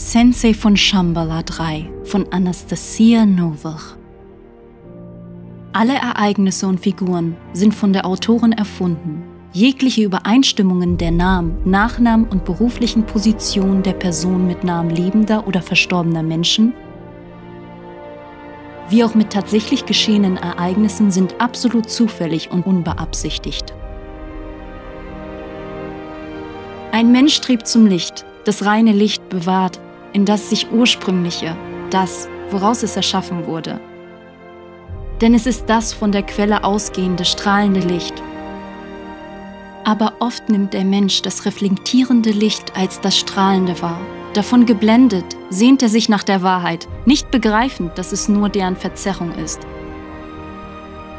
Sensei von Shambhala 3 von Anastasia Novach. Alle Ereignisse und Figuren sind von der Autorin erfunden. Jegliche Übereinstimmungen der Namen, Nachnamen und beruflichen Positionen der Person mit Namen lebender oder verstorbener Menschen, wie auch mit tatsächlich geschehenen Ereignissen, sind absolut zufällig und unbeabsichtigt. Ein Mensch strebt zum Licht, das reine Licht bewahrt in das sich ursprüngliche, das, woraus es erschaffen wurde. Denn es ist das von der Quelle ausgehende strahlende Licht. Aber oft nimmt der Mensch das reflektierende Licht als das strahlende wahr. Davon geblendet sehnt er sich nach der Wahrheit, nicht begreifend, dass es nur deren Verzerrung ist.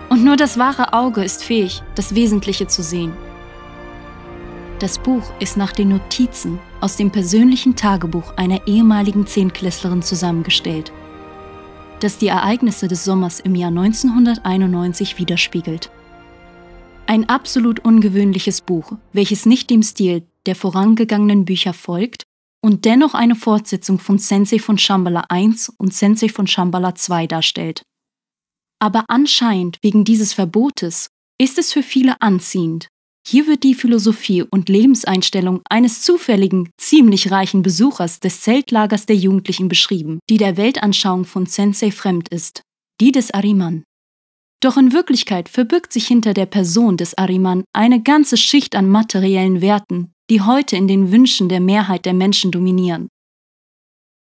Und nur das wahre Auge ist fähig, das Wesentliche zu sehen. Das Buch ist nach den Notizen aus dem persönlichen Tagebuch einer ehemaligen Zehntklässlerin zusammengestellt, das die Ereignisse des Sommers im Jahr 1991 widerspiegelt. Ein absolut ungewöhnliches Buch, welches nicht dem Stil der vorangegangenen Bücher folgt und dennoch eine Fortsetzung von Sensei von Shambhala I und Sensei von Shambhala II darstellt. Aber anscheinend wegen dieses Verbotes ist es für viele anziehend, hier wird die Philosophie und Lebenseinstellung eines zufälligen, ziemlich reichen Besuchers des Zeltlagers der Jugendlichen beschrieben, die der Weltanschauung von Sensei fremd ist, die des Ariman. Doch in Wirklichkeit verbirgt sich hinter der Person des Ariman eine ganze Schicht an materiellen Werten, die heute in den Wünschen der Mehrheit der Menschen dominieren.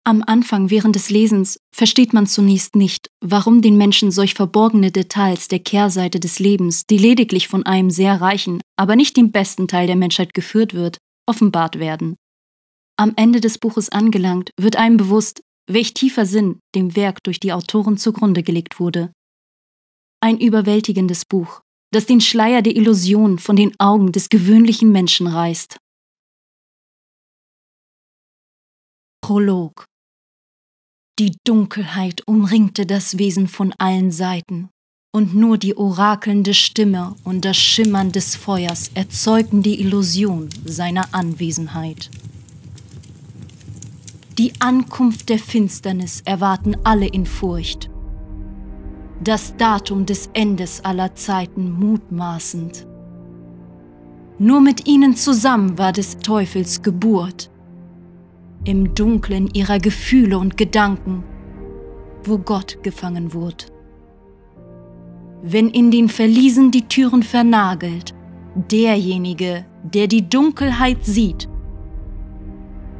Am Anfang während des Lesens versteht man zunächst nicht, warum den Menschen solch verborgene Details der Kehrseite des Lebens, die lediglich von einem sehr reichen, aber nicht dem besten Teil der Menschheit geführt wird, offenbart werden. Am Ende des Buches angelangt, wird einem bewusst, welch tiefer Sinn dem Werk durch die Autoren zugrunde gelegt wurde. Ein überwältigendes Buch, das den Schleier der Illusion von den Augen des gewöhnlichen Menschen reißt. Prolog die Dunkelheit umringte das Wesen von allen Seiten, und nur die orakelnde Stimme und das Schimmern des Feuers erzeugten die Illusion seiner Anwesenheit. Die Ankunft der Finsternis erwarten alle in Furcht. Das Datum des Endes aller Zeiten mutmaßend. Nur mit ihnen zusammen war des Teufels Geburt, im Dunkeln ihrer Gefühle und Gedanken, wo Gott gefangen wurde. Wenn in den Verliesen die Türen vernagelt, derjenige, der die Dunkelheit sieht,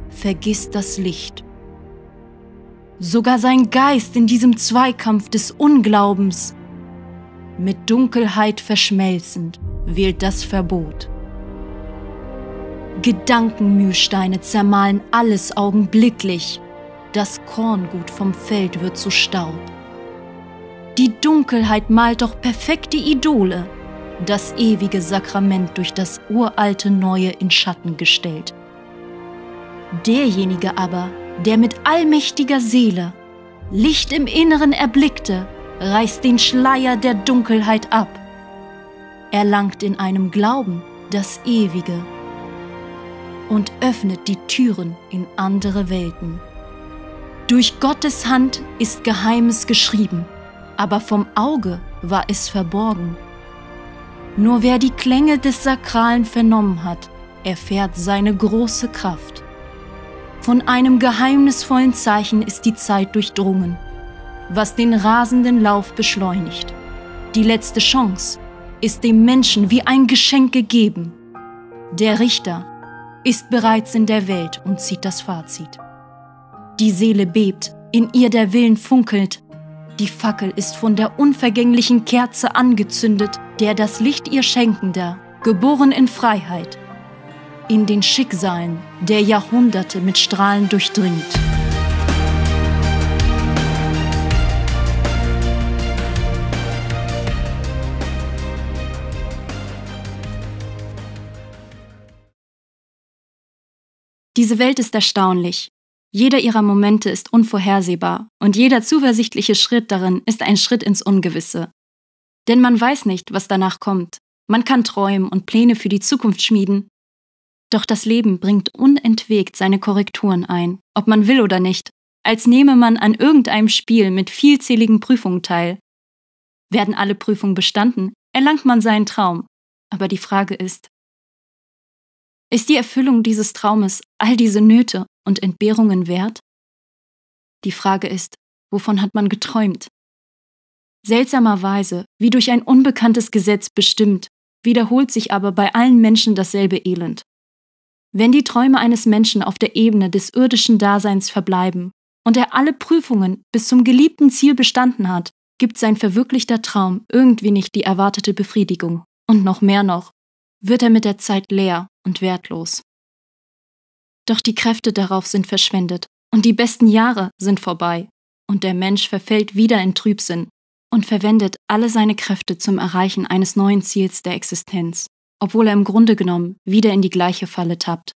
vergisst das Licht. Sogar sein Geist in diesem Zweikampf des Unglaubens, mit Dunkelheit verschmelzend, wählt das Verbot. Gedankenmühlsteine zermahlen alles augenblicklich. Das Korngut vom Feld wird zu Staub. Die Dunkelheit malt doch perfekte Idole, das ewige Sakrament durch das uralte Neue in Schatten gestellt. Derjenige aber, der mit allmächtiger Seele Licht im Inneren erblickte, reißt den Schleier der Dunkelheit ab. Erlangt in einem Glauben das ewige und öffnet die Türen in andere Welten. Durch Gottes Hand ist Geheimes geschrieben, aber vom Auge war es verborgen. Nur wer die Klänge des Sakralen vernommen hat, erfährt seine große Kraft. Von einem geheimnisvollen Zeichen ist die Zeit durchdrungen, was den rasenden Lauf beschleunigt. Die letzte Chance ist dem Menschen wie ein Geschenk gegeben. Der Richter ist bereits in der Welt und zieht das Fazit. Die Seele bebt, in ihr der Willen funkelt. Die Fackel ist von der unvergänglichen Kerze angezündet, der das Licht ihr schenkender, geboren in Freiheit, in den Schicksalen der Jahrhunderte mit Strahlen durchdringt. Diese Welt ist erstaunlich. Jeder ihrer Momente ist unvorhersehbar und jeder zuversichtliche Schritt darin ist ein Schritt ins Ungewisse. Denn man weiß nicht, was danach kommt. Man kann träumen und Pläne für die Zukunft schmieden. Doch das Leben bringt unentwegt seine Korrekturen ein, ob man will oder nicht, als nehme man an irgendeinem Spiel mit vielzähligen Prüfungen teil. Werden alle Prüfungen bestanden, erlangt man seinen Traum. Aber die Frage ist, ist die Erfüllung dieses Traumes all diese Nöte und Entbehrungen wert? Die Frage ist, wovon hat man geträumt? Seltsamerweise, wie durch ein unbekanntes Gesetz bestimmt, wiederholt sich aber bei allen Menschen dasselbe Elend. Wenn die Träume eines Menschen auf der Ebene des irdischen Daseins verbleiben und er alle Prüfungen bis zum geliebten Ziel bestanden hat, gibt sein verwirklichter Traum irgendwie nicht die erwartete Befriedigung und noch mehr noch, wird er mit der Zeit leer und wertlos. Doch die Kräfte darauf sind verschwendet und die besten Jahre sind vorbei und der Mensch verfällt wieder in Trübsinn und verwendet alle seine Kräfte zum Erreichen eines neuen Ziels der Existenz, obwohl er im Grunde genommen wieder in die gleiche Falle tappt.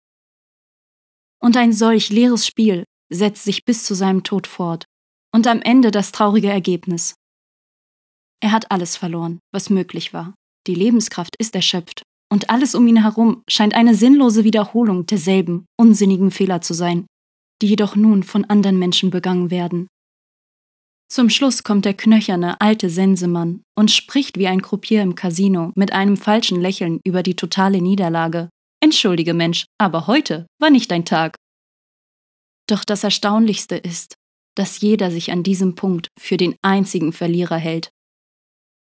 Und ein solch leeres Spiel setzt sich bis zu seinem Tod fort und am Ende das traurige Ergebnis. Er hat alles verloren, was möglich war. Die Lebenskraft ist erschöpft und alles um ihn herum scheint eine sinnlose Wiederholung derselben unsinnigen Fehler zu sein, die jedoch nun von anderen Menschen begangen werden. Zum Schluss kommt der knöcherne alte Sensemann und spricht wie ein Croupier im Casino mit einem falschen Lächeln über die totale Niederlage. Entschuldige Mensch, aber heute war nicht dein Tag. Doch das Erstaunlichste ist, dass jeder sich an diesem Punkt für den einzigen Verlierer hält.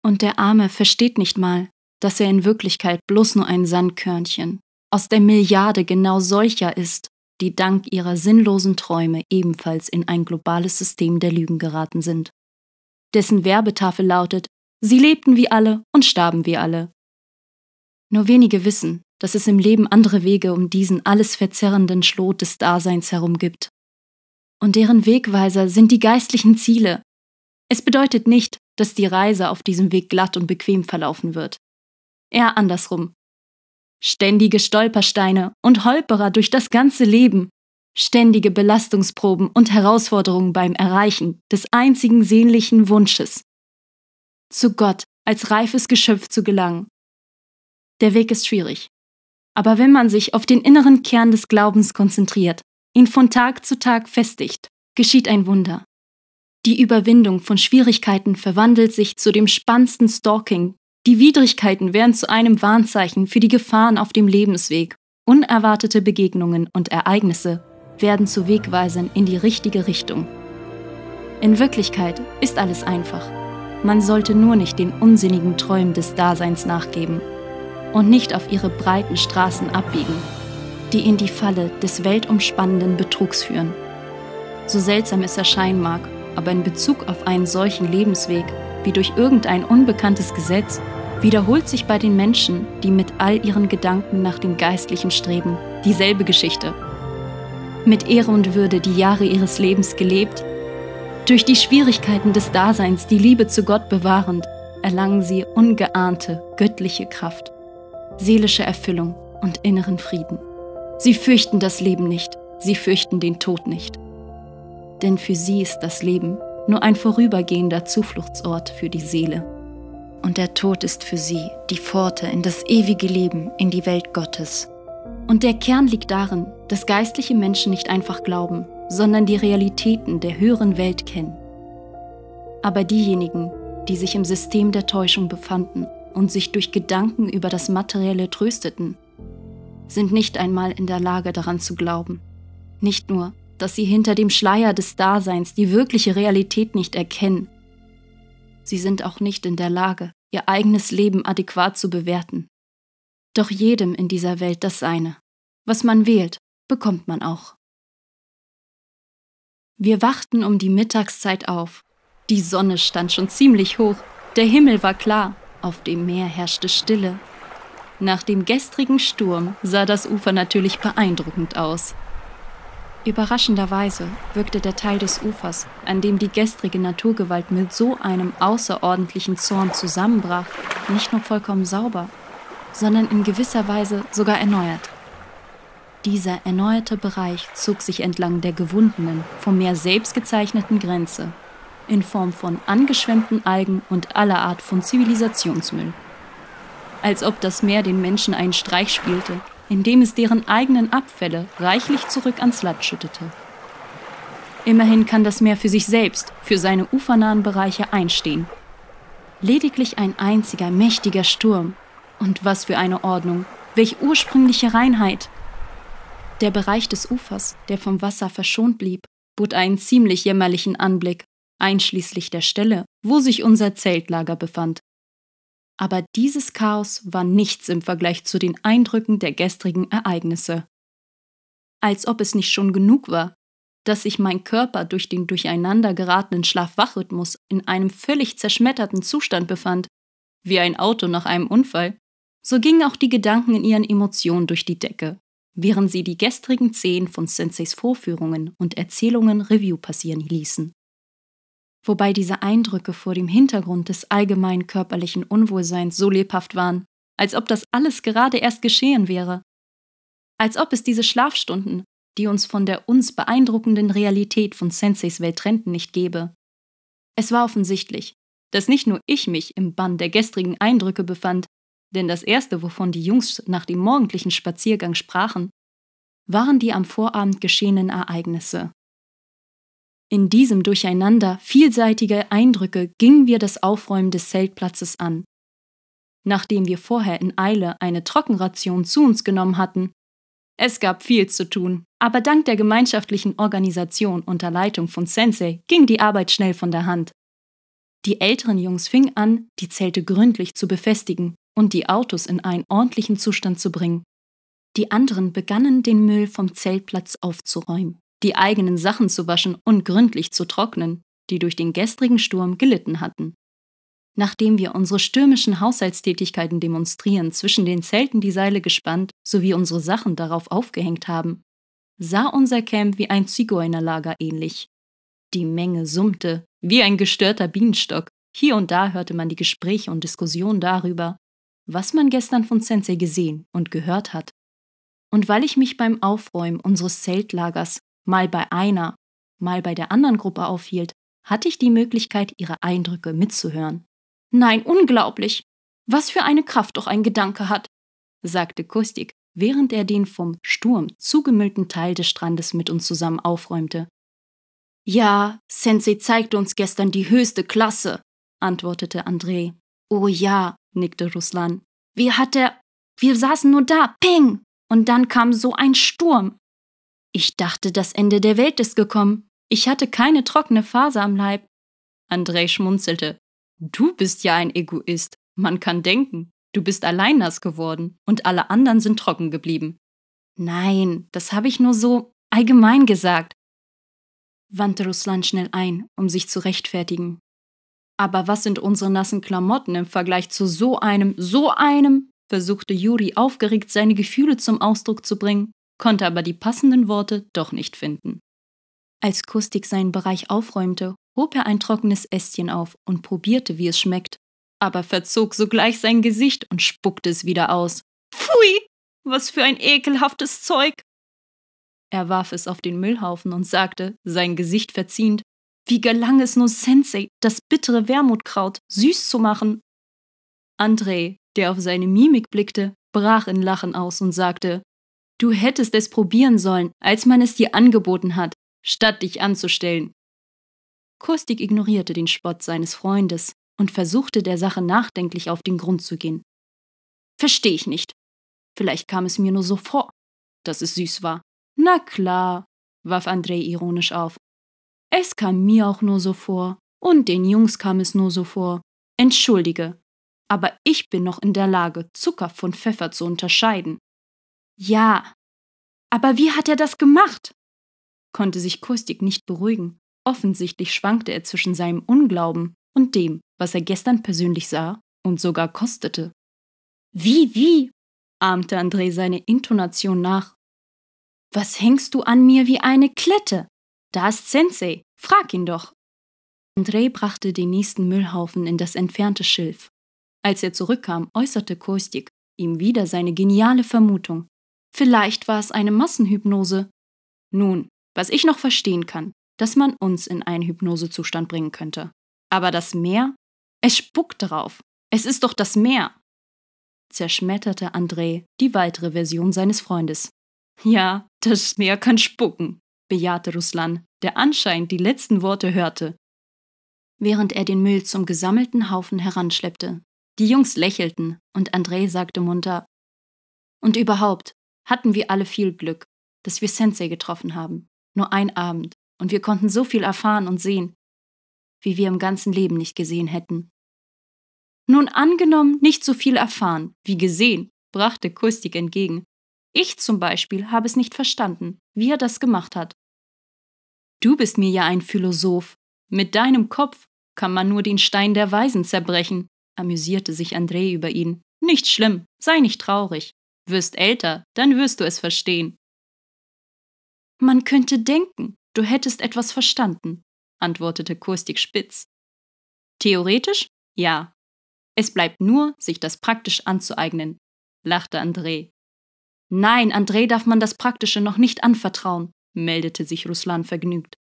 Und der Arme versteht nicht mal, dass er in Wirklichkeit bloß nur ein Sandkörnchen aus der Milliarde genau solcher ist, die dank ihrer sinnlosen Träume ebenfalls in ein globales System der Lügen geraten sind. Dessen Werbetafel lautet, sie lebten wie alle und starben wie alle. Nur wenige wissen, dass es im Leben andere Wege um diesen alles verzerrenden Schlot des Daseins herum gibt. Und deren Wegweiser sind die geistlichen Ziele. Es bedeutet nicht, dass die Reise auf diesem Weg glatt und bequem verlaufen wird eher andersrum. Ständige Stolpersteine und Holperer durch das ganze Leben, ständige Belastungsproben und Herausforderungen beim Erreichen des einzigen sehnlichen Wunsches, zu Gott als reifes Geschöpf zu gelangen. Der Weg ist schwierig. Aber wenn man sich auf den inneren Kern des Glaubens konzentriert, ihn von Tag zu Tag festigt, geschieht ein Wunder. Die Überwindung von Schwierigkeiten verwandelt sich zu dem spannendsten Stalking, die Widrigkeiten werden zu einem Warnzeichen für die Gefahren auf dem Lebensweg. Unerwartete Begegnungen und Ereignisse werden zu Wegweisern in die richtige Richtung. In Wirklichkeit ist alles einfach. Man sollte nur nicht den unsinnigen Träumen des Daseins nachgeben und nicht auf ihre breiten Straßen abbiegen, die in die Falle des weltumspannenden Betrugs führen. So seltsam es erscheinen mag, aber in Bezug auf einen solchen Lebensweg wie durch irgendein unbekanntes Gesetz wiederholt sich bei den Menschen, die mit all ihren Gedanken nach dem Geistlichen streben, dieselbe Geschichte. Mit Ehre und Würde die Jahre ihres Lebens gelebt, durch die Schwierigkeiten des Daseins die Liebe zu Gott bewahrend, erlangen sie ungeahnte göttliche Kraft, seelische Erfüllung und inneren Frieden. Sie fürchten das Leben nicht, sie fürchten den Tod nicht. Denn für sie ist das Leben nur ein vorübergehender Zufluchtsort für die Seele und der Tod ist für sie die Pforte in das ewige Leben, in die Welt Gottes. Und der Kern liegt darin, dass geistliche Menschen nicht einfach glauben, sondern die Realitäten der höheren Welt kennen. Aber diejenigen, die sich im System der Täuschung befanden und sich durch Gedanken über das Materielle trösteten, sind nicht einmal in der Lage daran zu glauben. Nicht nur, dass sie hinter dem Schleier des Daseins die wirkliche Realität nicht erkennen, sie sind auch nicht in der Lage, ihr eigenes Leben adäquat zu bewerten. Doch jedem in dieser Welt das Seine. Was man wählt, bekommt man auch. Wir wachten um die Mittagszeit auf. Die Sonne stand schon ziemlich hoch, der Himmel war klar, auf dem Meer herrschte Stille. Nach dem gestrigen Sturm sah das Ufer natürlich beeindruckend aus. Überraschenderweise wirkte der Teil des Ufers, an dem die gestrige Naturgewalt mit so einem außerordentlichen Zorn zusammenbrach, nicht nur vollkommen sauber, sondern in gewisser Weise sogar erneuert. Dieser erneuerte Bereich zog sich entlang der gewundenen, vom Meer selbst gezeichneten Grenze in Form von angeschwemmten Algen und aller Art von Zivilisationsmüll. Als ob das Meer den Menschen einen Streich spielte indem es deren eigenen Abfälle reichlich zurück ans Land schüttete. Immerhin kann das Meer für sich selbst, für seine ufernahen Bereiche einstehen. Lediglich ein einziger mächtiger Sturm. Und was für eine Ordnung, welch ursprüngliche Reinheit. Der Bereich des Ufers, der vom Wasser verschont blieb, bot einen ziemlich jämmerlichen Anblick, einschließlich der Stelle, wo sich unser Zeltlager befand. Aber dieses Chaos war nichts im Vergleich zu den Eindrücken der gestrigen Ereignisse. Als ob es nicht schon genug war, dass sich mein Körper durch den durcheinander geratenen schlaf wach in einem völlig zerschmetterten Zustand befand, wie ein Auto nach einem Unfall, so gingen auch die Gedanken in ihren Emotionen durch die Decke, während sie die gestrigen Szenen von Senseis Vorführungen und Erzählungen Review passieren ließen wobei diese Eindrücke vor dem Hintergrund des allgemeinen körperlichen Unwohlseins so lebhaft waren, als ob das alles gerade erst geschehen wäre. Als ob es diese Schlafstunden, die uns von der uns beeindruckenden Realität von Senseis Welt trennten, nicht gäbe. Es war offensichtlich, dass nicht nur ich mich im Bann der gestrigen Eindrücke befand, denn das erste, wovon die Jungs nach dem morgendlichen Spaziergang sprachen, waren die am Vorabend geschehenen Ereignisse in diesem Durcheinander vielseitiger Eindrücke gingen wir das Aufräumen des Zeltplatzes an. Nachdem wir vorher in Eile eine Trockenration zu uns genommen hatten, es gab viel zu tun, aber dank der gemeinschaftlichen Organisation unter Leitung von Sensei ging die Arbeit schnell von der Hand. Die älteren Jungs fingen an, die Zelte gründlich zu befestigen und die Autos in einen ordentlichen Zustand zu bringen. Die anderen begannen, den Müll vom Zeltplatz aufzuräumen die eigenen Sachen zu waschen und gründlich zu trocknen, die durch den gestrigen Sturm gelitten hatten. Nachdem wir unsere stürmischen Haushaltstätigkeiten demonstrieren, zwischen den Zelten die Seile gespannt sowie unsere Sachen darauf aufgehängt haben, sah unser Camp wie ein Zigeunerlager ähnlich. Die Menge summte, wie ein gestörter Bienenstock. Hier und da hörte man die Gespräche und Diskussionen darüber, was man gestern von Sensei gesehen und gehört hat. Und weil ich mich beim Aufräumen unseres Zeltlagers mal bei einer, mal bei der anderen Gruppe aufhielt, hatte ich die Möglichkeit, ihre Eindrücke mitzuhören. Nein, unglaublich! Was für eine Kraft doch ein Gedanke hat, sagte Kustik, während er den vom Sturm zugemüllten Teil des Strandes mit uns zusammen aufräumte. Ja, Sensei zeigte uns gestern die höchste Klasse, antwortete André. Oh ja, nickte Ruslan. Wie hat er. Wir saßen nur da, ping! Und dann kam so ein Sturm. Ich dachte, das Ende der Welt ist gekommen. Ich hatte keine trockene Faser am Leib. Andrei schmunzelte. Du bist ja ein Egoist. Man kann denken, du bist allein nass geworden und alle anderen sind trocken geblieben. Nein, das habe ich nur so allgemein gesagt, wandte Ruslan schnell ein, um sich zu rechtfertigen. Aber was sind unsere nassen Klamotten im Vergleich zu so einem, so einem? versuchte Juri aufgeregt, seine Gefühle zum Ausdruck zu bringen konnte aber die passenden Worte doch nicht finden. Als Kustik seinen Bereich aufräumte, hob er ein trockenes Ästchen auf und probierte, wie es schmeckt, aber verzog sogleich sein Gesicht und spuckte es wieder aus. Pfui! Was für ein ekelhaftes Zeug! Er warf es auf den Müllhaufen und sagte, sein Gesicht verziehend, wie gelang es nur Sensei, das bittere Wermutkraut süß zu machen? Andrei, der auf seine Mimik blickte, brach in Lachen aus und sagte, Du hättest es probieren sollen, als man es dir angeboten hat, statt dich anzustellen. Kostig ignorierte den Spott seines Freundes und versuchte der Sache nachdenklich auf den Grund zu gehen. Verstehe ich nicht. Vielleicht kam es mir nur so vor, dass es süß war. Na klar, warf Andrei ironisch auf. Es kam mir auch nur so vor, und den Jungs kam es nur so vor. Entschuldige, aber ich bin noch in der Lage, Zucker von Pfeffer zu unterscheiden. Ja. Aber wie hat er das gemacht? konnte sich Kostik nicht beruhigen. Offensichtlich schwankte er zwischen seinem Unglauben und dem, was er gestern persönlich sah und sogar kostete. Wie, wie? ahmte André seine Intonation nach. Was hängst du an mir wie eine Klette? Da ist Sensei, frag ihn doch. André brachte den nächsten Müllhaufen in das entfernte Schilf. Als er zurückkam, äußerte Kostik ihm wieder seine geniale Vermutung, Vielleicht war es eine Massenhypnose. Nun, was ich noch verstehen kann, dass man uns in einen Hypnosezustand bringen könnte. Aber das Meer? Es spuckt drauf. Es ist doch das Meer. Zerschmetterte André die weitere Version seines Freundes. Ja, das Meer kann spucken, bejahte Ruslan, der anscheinend die letzten Worte hörte. Während er den Müll zum gesammelten Haufen heranschleppte. Die Jungs lächelten und André sagte munter: Und überhaupt, hatten wir alle viel Glück, dass wir Sensei getroffen haben. Nur ein Abend. Und wir konnten so viel erfahren und sehen, wie wir im ganzen Leben nicht gesehen hätten. Nun angenommen, nicht so viel erfahren wie gesehen, brachte Kustik entgegen. Ich zum Beispiel habe es nicht verstanden, wie er das gemacht hat. Du bist mir ja ein Philosoph. Mit deinem Kopf kann man nur den Stein der Weisen zerbrechen, amüsierte sich André über ihn. Nicht schlimm, sei nicht traurig wirst älter, dann wirst du es verstehen. Man könnte denken, du hättest etwas verstanden, antwortete Kurstig spitz. Theoretisch? Ja. Es bleibt nur, sich das praktisch anzueignen, lachte André. Nein, André darf man das Praktische noch nicht anvertrauen, meldete sich Ruslan vergnügt.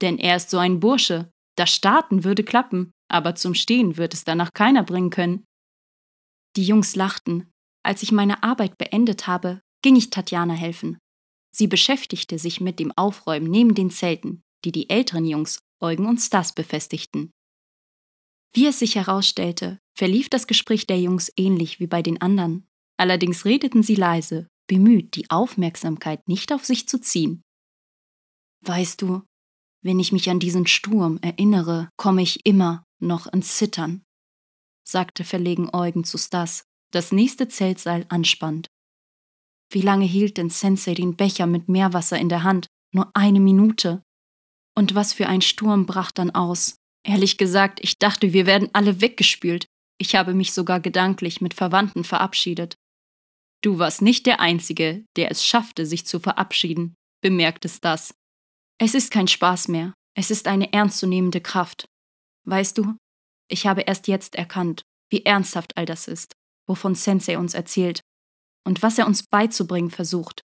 Denn er ist so ein Bursche. Das Starten würde klappen, aber zum Stehen wird es danach keiner bringen können. Die Jungs lachten, als ich meine Arbeit beendet habe, ging ich Tatjana helfen. Sie beschäftigte sich mit dem Aufräumen neben den Zelten, die die älteren Jungs Eugen und Stas befestigten. Wie es sich herausstellte, verlief das Gespräch der Jungs ähnlich wie bei den anderen. Allerdings redeten sie leise, bemüht, die Aufmerksamkeit nicht auf sich zu ziehen. Weißt du, wenn ich mich an diesen Sturm erinnere, komme ich immer noch ins Zittern, sagte verlegen Eugen zu Stas das nächste Zeltseil anspannt. Wie lange hielt denn Sensei den Becher mit Meerwasser in der Hand? Nur eine Minute. Und was für ein Sturm brach dann aus. Ehrlich gesagt, ich dachte, wir werden alle weggespült. Ich habe mich sogar gedanklich mit Verwandten verabschiedet. Du warst nicht der Einzige, der es schaffte, sich zu verabschieden, bemerkte das. Es ist kein Spaß mehr, es ist eine ernstzunehmende Kraft. Weißt du, ich habe erst jetzt erkannt, wie ernsthaft all das ist wovon Sensei uns erzählt und was er uns beizubringen versucht.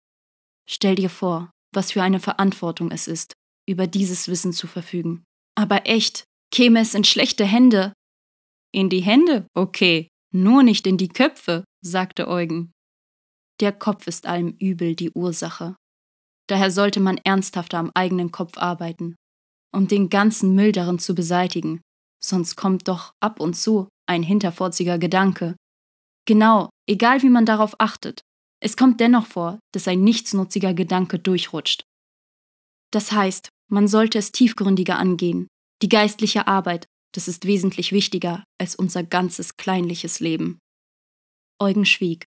Stell dir vor, was für eine Verantwortung es ist, über dieses Wissen zu verfügen. Aber echt, käme es in schlechte Hände. In die Hände, okay, nur nicht in die Köpfe, sagte Eugen. Der Kopf ist allem Übel die Ursache. Daher sollte man ernsthafter am eigenen Kopf arbeiten, um den ganzen Müll darin zu beseitigen. Sonst kommt doch ab und zu ein hinterforziger Gedanke, Genau, egal wie man darauf achtet. Es kommt dennoch vor, dass ein nichtsnutziger Gedanke durchrutscht. Das heißt, man sollte es tiefgründiger angehen. Die geistliche Arbeit, das ist wesentlich wichtiger als unser ganzes kleinliches Leben. Eugen schwieg,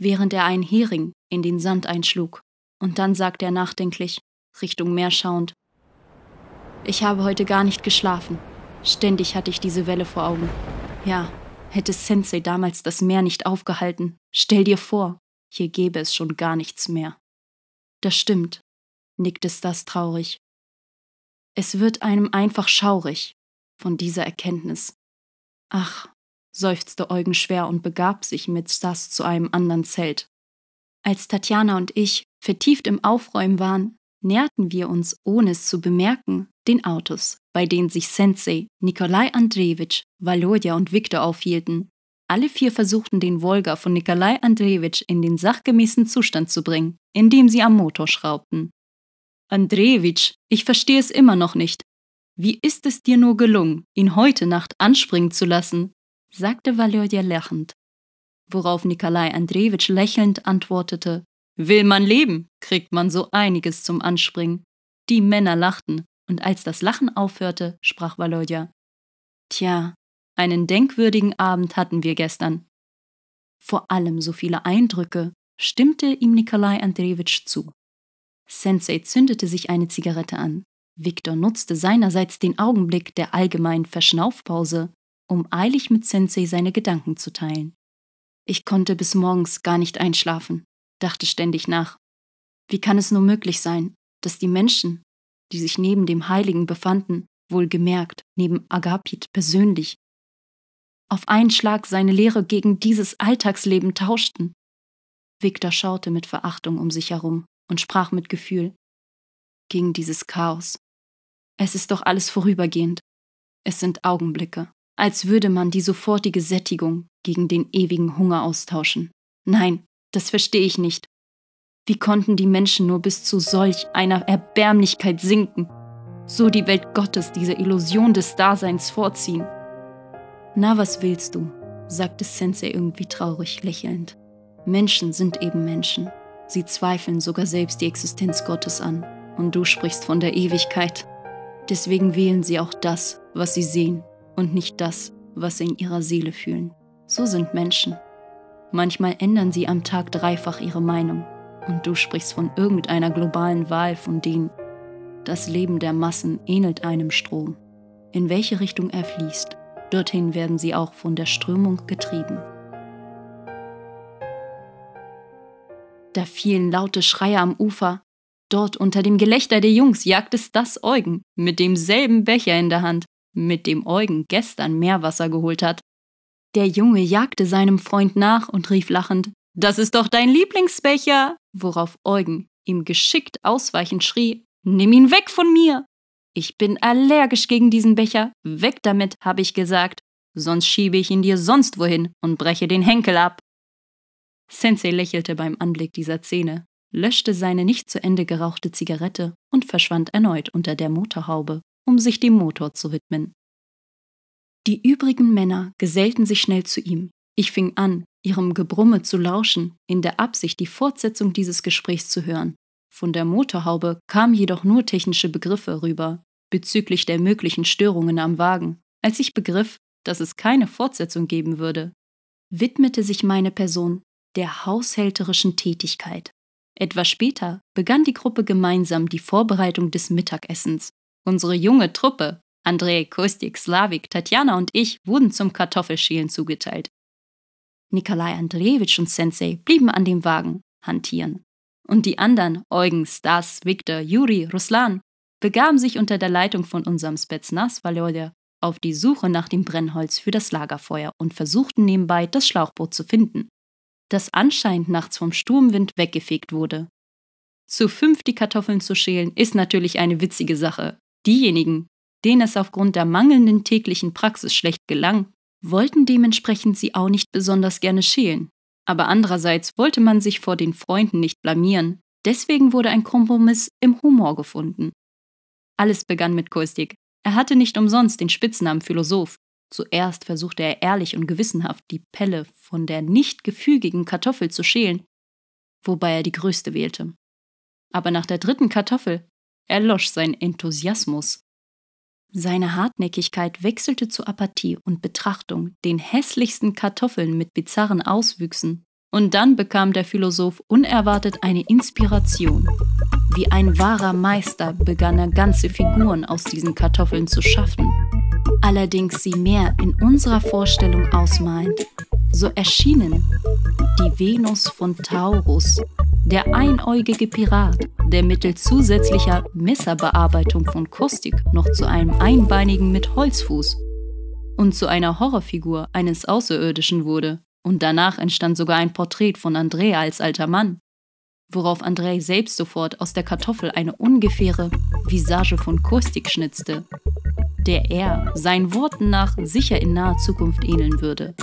während er einen Hering in den Sand einschlug, und dann sagte er nachdenklich, Richtung Meer schauend, ich habe heute gar nicht geschlafen. Ständig hatte ich diese Welle vor Augen. Ja, Hätte Sensei damals das Meer nicht aufgehalten, stell dir vor, hier gäbe es schon gar nichts mehr. Das stimmt, nickte Stas traurig. Es wird einem einfach schaurig von dieser Erkenntnis. Ach, seufzte Eugen schwer und begab sich mit Stas zu einem anderen Zelt. Als Tatjana und ich vertieft im Aufräumen waren, näherten wir uns, ohne es zu bemerken, den Autos, bei denen sich Sensei Nikolai Andrejewitsch Walodja und Viktor aufhielten. Alle vier versuchten, den Wolga von Nikolai Andrejewitsch in den sachgemäßen Zustand zu bringen, indem sie am Motor schraubten. Andrejewitsch, ich verstehe es immer noch nicht. Wie ist es dir nur gelungen, ihn heute Nacht anspringen zu lassen? sagte Walodja lachend. Worauf Nikolai Andrejewitsch lächelnd antwortete: Will man leben, kriegt man so einiges zum Anspringen. Die Männer lachten, und als das Lachen aufhörte, sprach Walodja: Tja, einen denkwürdigen Abend hatten wir gestern. Vor allem so viele Eindrücke, stimmte ihm Nikolai Andreevich zu. Sensei zündete sich eine Zigarette an. Viktor nutzte seinerseits den Augenblick der allgemeinen Verschnaufpause, um eilig mit Sensei seine Gedanken zu teilen. Ich konnte bis morgens gar nicht einschlafen, dachte ständig nach. Wie kann es nur möglich sein, dass die Menschen, die sich neben dem Heiligen befanden, wohlgemerkt neben Agapit persönlich, auf einen Schlag seine Lehre gegen dieses Alltagsleben tauschten. Victor schaute mit Verachtung um sich herum und sprach mit Gefühl gegen dieses Chaos. Es ist doch alles vorübergehend. Es sind Augenblicke, als würde man die sofortige Sättigung gegen den ewigen Hunger austauschen. Nein, das verstehe ich nicht. Wie konnten die Menschen nur bis zu solch einer Erbärmlichkeit sinken? So die Welt Gottes diese Illusion des Daseins vorziehen. Na, was willst du? sagte Sensei irgendwie traurig lächelnd. Menschen sind eben Menschen. Sie zweifeln sogar selbst die Existenz Gottes an. Und du sprichst von der Ewigkeit. Deswegen wählen sie auch das, was sie sehen, und nicht das, was sie in ihrer Seele fühlen. So sind Menschen. Manchmal ändern sie am Tag dreifach ihre Meinung. Und du sprichst von irgendeiner globalen Wahl, von denen das Leben der Massen ähnelt einem Strom. In welche Richtung er fließt, Dorthin werden sie auch von der Strömung getrieben. Da fielen laute Schreie am Ufer. Dort unter dem Gelächter der Jungs jagt es das Eugen, mit demselben Becher in der Hand, mit dem Eugen gestern Meerwasser geholt hat. Der Junge jagte seinem Freund nach und rief lachend: Das ist doch dein Lieblingsbecher! Worauf Eugen ihm geschickt ausweichend schrie: Nimm ihn weg von mir! Ich bin allergisch gegen diesen Becher. Weg damit, habe ich gesagt. Sonst schiebe ich ihn dir sonst wohin und breche den Henkel ab. Sensei lächelte beim Anblick dieser Szene, löschte seine nicht zu Ende gerauchte Zigarette und verschwand erneut unter der Motorhaube, um sich dem Motor zu widmen. Die übrigen Männer gesellten sich schnell zu ihm. Ich fing an, ihrem Gebrumme zu lauschen, in der Absicht, die Fortsetzung dieses Gesprächs zu hören. Von der Motorhaube kamen jedoch nur technische Begriffe rüber bezüglich der möglichen Störungen am Wagen, als ich begriff, dass es keine Fortsetzung geben würde. Widmete sich meine Person der haushälterischen Tätigkeit. Etwas später begann die Gruppe gemeinsam die Vorbereitung des Mittagessens. Unsere junge Truppe, Andrei, Kostik, Slavik, Tatjana und ich, wurden zum Kartoffelschälen zugeteilt. Nikolai Andrejewitsch und Sensei blieben an dem Wagen hantieren und die anderen, Eugen, Stas, Viktor, Juri, Ruslan, begaben sich unter der Leitung von unserem Spetsnaz Valorja auf die Suche nach dem Brennholz für das Lagerfeuer und versuchten nebenbei, das Schlauchboot zu finden, das anscheinend nachts vom Sturmwind weggefegt wurde. Zu fünf die Kartoffeln zu schälen, ist natürlich eine witzige Sache. Diejenigen, denen es aufgrund der mangelnden täglichen Praxis schlecht gelang, wollten dementsprechend sie auch nicht besonders gerne schälen, aber andererseits wollte man sich vor den Freunden nicht blamieren, deswegen wurde ein Kompromiss im Humor gefunden. Alles begann mit Kulstig. Er hatte nicht umsonst den Spitznamen Philosoph. Zuerst versuchte er ehrlich und gewissenhaft, die Pelle von der nicht gefügigen Kartoffel zu schälen, wobei er die größte wählte. Aber nach der dritten Kartoffel erlosch sein Enthusiasmus. Seine Hartnäckigkeit wechselte zu Apathie und Betrachtung, den hässlichsten Kartoffeln mit bizarren Auswüchsen. Und dann bekam der Philosoph unerwartet eine Inspiration. Wie ein wahrer Meister begann er ganze Figuren aus diesen Kartoffeln zu schaffen, allerdings sie mehr in unserer Vorstellung ausmalend. So erschienen die Venus von Taurus, der einäugige Pirat, der mittels zusätzlicher Messerbearbeitung von Kostik noch zu einem Einbeinigen mit Holzfuß und zu einer Horrorfigur eines Außerirdischen wurde. Und danach entstand sogar ein Porträt von André als alter Mann, worauf André selbst sofort aus der Kartoffel eine ungefähre Visage von Kostik schnitzte, der er seinen Worten nach sicher in naher Zukunft ähneln würde,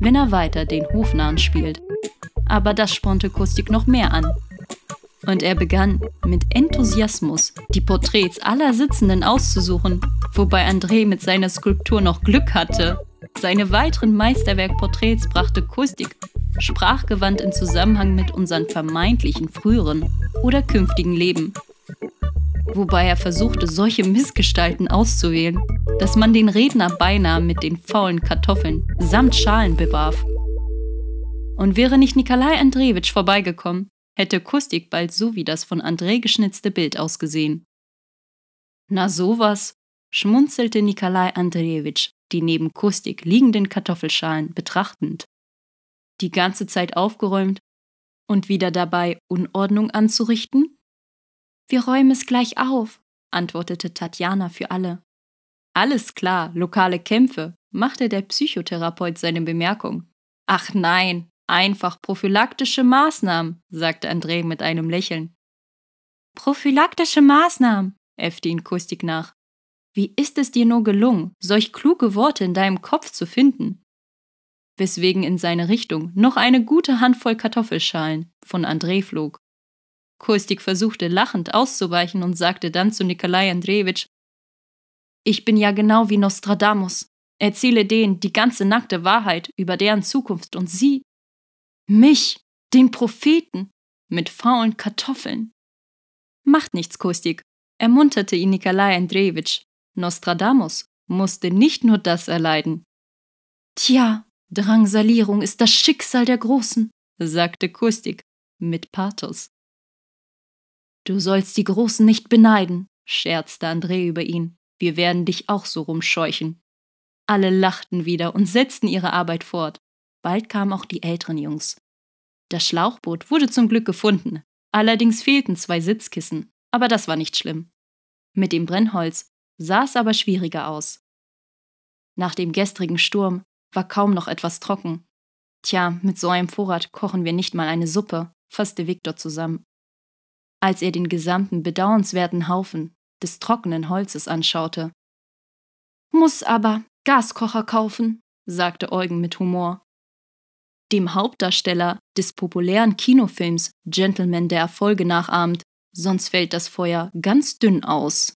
wenn er weiter den Hofnarren spielt aber das spornte Kustik noch mehr an. Und er begann mit Enthusiasmus die Porträts aller Sitzenden auszusuchen, wobei André mit seiner Skulptur noch Glück hatte. Seine weiteren Meisterwerkporträts brachte Kustik sprachgewandt in Zusammenhang mit unseren vermeintlichen früheren oder künftigen Leben. Wobei er versuchte, solche Missgestalten auszuwählen, dass man den Redner beinahe mit den faulen Kartoffeln samt Schalen bewarf. Und wäre nicht Nikolai Andrejewitsch vorbeigekommen, hätte Kustik bald so wie das von André geschnitzte Bild ausgesehen. Na sowas, schmunzelte Nikolai Andrejewitsch, die neben Kustik liegenden Kartoffelschalen betrachtend. Die ganze Zeit aufgeräumt und wieder dabei Unordnung anzurichten? Wir räumen es gleich auf, antwortete Tatjana für alle. Alles klar, lokale Kämpfe, machte der Psychotherapeut seine Bemerkung. Ach nein, Einfach prophylaktische Maßnahmen, sagte André mit einem Lächeln. Prophylaktische Maßnahmen, äffte ihn Kustik nach. Wie ist es dir nur gelungen, solch kluge Worte in deinem Kopf zu finden? Weswegen in seine Richtung noch eine gute Handvoll Kartoffelschalen von André flog. Kustik versuchte lachend auszuweichen und sagte dann zu Nikolai Andrejewitsch: Ich bin ja genau wie Nostradamus. Erzähle denen die ganze nackte Wahrheit über deren Zukunft und sie mich, den Propheten, mit faulen Kartoffeln. Macht nichts, Kostik, ermunterte ihn Nikolai Andrejewitsch. Nostradamus musste nicht nur das erleiden. Tja, Drangsalierung ist das Schicksal der Großen, sagte Kostik mit Pathos. Du sollst die Großen nicht beneiden, scherzte André über ihn. Wir werden dich auch so rumscheuchen. Alle lachten wieder und setzten ihre Arbeit fort. Bald kamen auch die älteren Jungs. Das Schlauchboot wurde zum Glück gefunden. Allerdings fehlten zwei Sitzkissen, aber das war nicht schlimm. Mit dem Brennholz sah es aber schwieriger aus. Nach dem gestrigen Sturm war kaum noch etwas trocken. Tja, mit so einem Vorrat kochen wir nicht mal eine Suppe, fasste Viktor zusammen. Als er den gesamten bedauernswerten Haufen des trockenen Holzes anschaute. Muss aber Gaskocher kaufen, sagte Eugen mit Humor dem Hauptdarsteller des populären Kinofilms Gentleman der Erfolge nachahmt, sonst fällt das Feuer ganz dünn aus.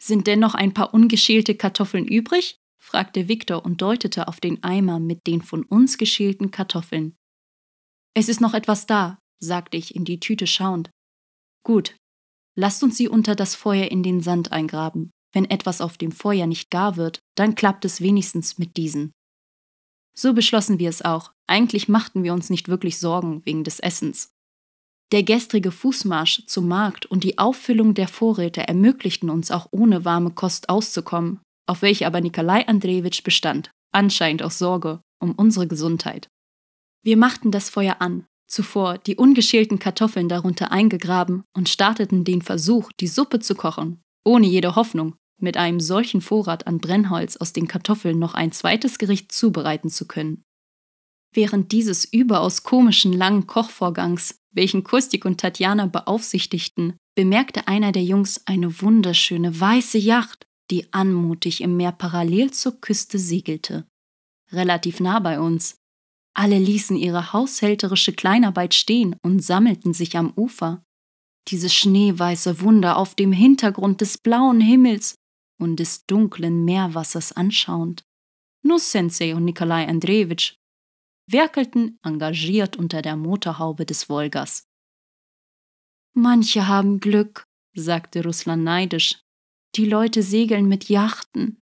Sind denn noch ein paar ungeschälte Kartoffeln übrig? fragte Viktor und deutete auf den Eimer mit den von uns geschälten Kartoffeln. Es ist noch etwas da, sagte ich in die Tüte schauend. Gut, lasst uns sie unter das Feuer in den Sand eingraben. Wenn etwas auf dem Feuer nicht gar wird, dann klappt es wenigstens mit diesen. So beschlossen wir es auch, eigentlich machten wir uns nicht wirklich Sorgen wegen des Essens. Der gestrige Fußmarsch zum Markt und die Auffüllung der Vorräte ermöglichten uns auch ohne warme Kost auszukommen, auf welche aber Nikolai Andrejewitsch bestand, anscheinend aus Sorge um unsere Gesundheit. Wir machten das Feuer an, zuvor die ungeschälten Kartoffeln darunter eingegraben und starteten den Versuch, die Suppe zu kochen, ohne jede Hoffnung, mit einem solchen Vorrat an Brennholz aus den Kartoffeln noch ein zweites Gericht zubereiten zu können. Während dieses überaus komischen langen Kochvorgangs, welchen Kustik und Tatjana beaufsichtigten, bemerkte einer der Jungs eine wunderschöne weiße Yacht, die anmutig im Meer parallel zur Küste segelte. Relativ nah bei uns. Alle ließen ihre haushälterische Kleinarbeit stehen und sammelten sich am Ufer. Dieses schneeweiße Wunder auf dem Hintergrund des blauen Himmels und des dunklen Meerwassers anschauend. Nur Sensei und Nikolai Andreevich werkelten engagiert unter der Motorhaube des Wolgas. Manche haben Glück, sagte Russland neidisch. Die Leute segeln mit Yachten.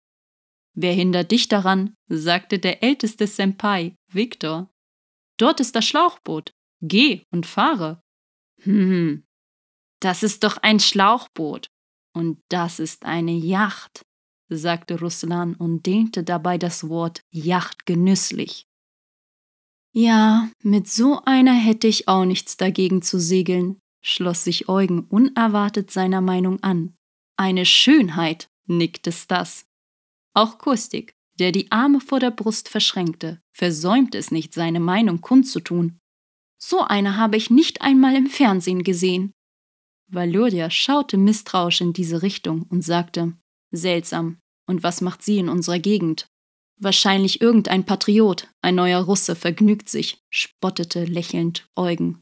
Wer hindert dich daran? sagte der älteste Senpai, Viktor. Dort ist das Schlauchboot. Geh und fahre. Hm, das ist doch ein Schlauchboot. Und das ist eine Yacht, sagte Ruslan und dehnte dabei das Wort Yacht genüsslich. Ja, mit so einer hätte ich auch nichts dagegen zu segeln, schloss sich Eugen unerwartet seiner Meinung an. Eine Schönheit, nickte Stas. Auch Kustik, der die Arme vor der Brust verschränkte, versäumte es nicht, seine Meinung kundzutun. So eine habe ich nicht einmal im Fernsehen gesehen. Valurja schaute misstrauisch in diese Richtung und sagte: Seltsam, und was macht sie in unserer Gegend? Wahrscheinlich irgendein Patriot, ein neuer Russe, vergnügt sich, spottete lächelnd Eugen.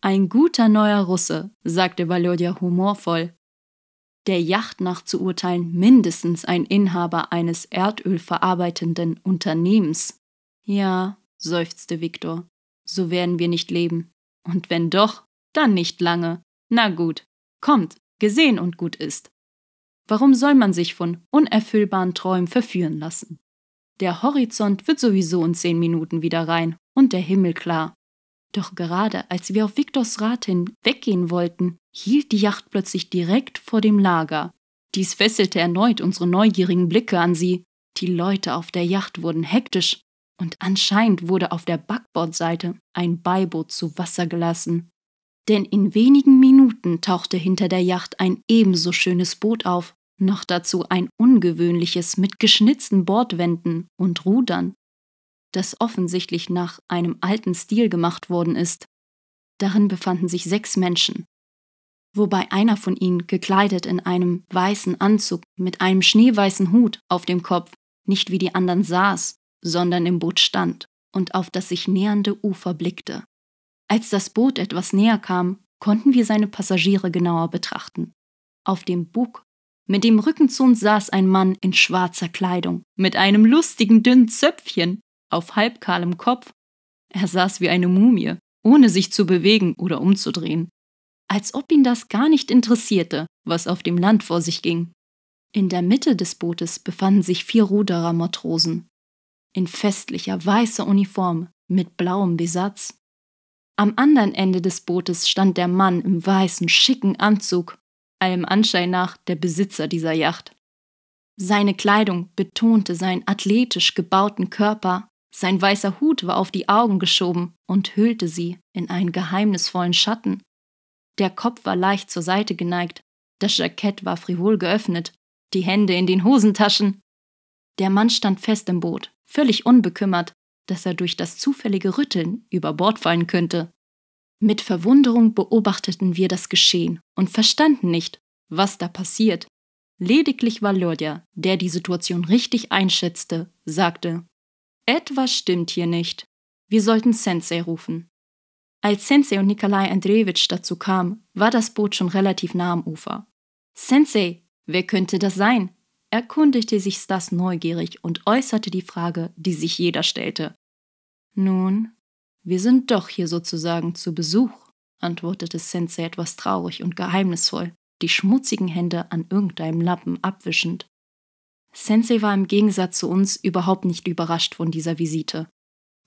Ein guter neuer Russe, sagte Valodja humorvoll. Der Yacht nach zu urteilen mindestens ein Inhaber eines erdölverarbeitenden Unternehmens. Ja, seufzte Viktor, so werden wir nicht leben. Und wenn doch, dann nicht lange. Na gut, kommt, gesehen und gut ist. Warum soll man sich von unerfüllbaren Träumen verführen lassen? Der Horizont wird sowieso in zehn Minuten wieder rein und der Himmel klar. Doch gerade als wir auf Viktors Rat hin weggehen wollten, hielt die Yacht plötzlich direkt vor dem Lager. Dies fesselte erneut unsere neugierigen Blicke an sie. Die Leute auf der Yacht wurden hektisch und anscheinend wurde auf der Backbordseite ein Beiboot zu Wasser gelassen. Denn in wenigen Minuten tauchte hinter der Yacht ein ebenso schönes Boot auf noch dazu ein ungewöhnliches mit geschnitzten Bordwänden und Rudern, das offensichtlich nach einem alten Stil gemacht worden ist. Darin befanden sich sechs Menschen, wobei einer von ihnen, gekleidet in einem weißen Anzug mit einem schneeweißen Hut auf dem Kopf, nicht wie die anderen saß, sondern im Boot stand und auf das sich nähernde Ufer blickte. Als das Boot etwas näher kam, konnten wir seine Passagiere genauer betrachten. Auf dem Bug mit dem Rücken zu uns saß ein Mann in schwarzer Kleidung, mit einem lustigen dünnen Zöpfchen auf halbkahlem Kopf. Er saß wie eine Mumie, ohne sich zu bewegen oder umzudrehen, als ob ihn das gar nicht interessierte, was auf dem Land vor sich ging. In der Mitte des Bootes befanden sich vier Ruderer-Matrosen, in festlicher weißer Uniform mit blauem Besatz. Am anderen Ende des Bootes stand der Mann im weißen, schicken Anzug allem Anschein nach der Besitzer dieser Yacht. Seine Kleidung betonte seinen athletisch gebauten Körper, sein weißer Hut war auf die Augen geschoben und hüllte sie in einen geheimnisvollen Schatten. Der Kopf war leicht zur Seite geneigt, das Jackett war frivol geöffnet, die Hände in den Hosentaschen. Der Mann stand fest im Boot, völlig unbekümmert, dass er durch das zufällige Rütteln über Bord fallen könnte. Mit Verwunderung beobachteten wir das Geschehen und verstanden nicht, was da passiert. Lediglich Valodja, der die Situation richtig einschätzte, sagte, etwas stimmt hier nicht. Wir sollten Sensei rufen. Als Sensei und Nikolai Andreevich dazu kamen, war das Boot schon relativ nah am Ufer. Sensei, wer könnte das sein? erkundigte sich Stas neugierig und äußerte die Frage, die sich jeder stellte. Nun, wir sind doch hier sozusagen zu Besuch, antwortete Sensei etwas traurig und geheimnisvoll, die schmutzigen Hände an irgendeinem Lappen abwischend. Sensei war im Gegensatz zu uns überhaupt nicht überrascht von dieser Visite.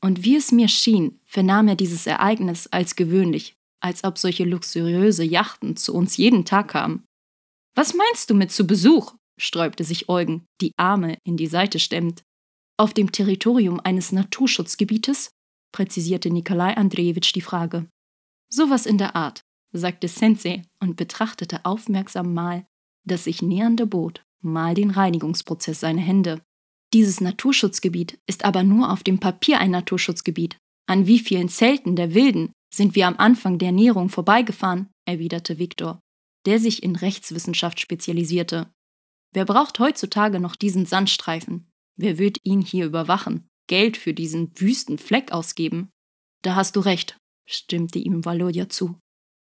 Und wie es mir schien, vernahm er dieses Ereignis als gewöhnlich, als ob solche luxuriöse Yachten zu uns jeden Tag kamen. Was meinst du mit zu Besuch? sträubte sich Eugen, die Arme in die Seite stemmend. Auf dem Territorium eines Naturschutzgebietes präzisierte Nikolai Andrejewitsch die Frage. Sowas in der Art, sagte Sensei und betrachtete aufmerksam mal das sich nähernde Boot, mal den Reinigungsprozess seiner Hände. Dieses Naturschutzgebiet ist aber nur auf dem Papier ein Naturschutzgebiet. An wie vielen Zelten der Wilden sind wir am Anfang der Näherung vorbeigefahren, erwiderte Viktor, der sich in Rechtswissenschaft spezialisierte. Wer braucht heutzutage noch diesen Sandstreifen? Wer wird ihn hier überwachen? Geld für diesen wüsten Fleck ausgeben. Da hast du recht, stimmte ihm Valodia zu.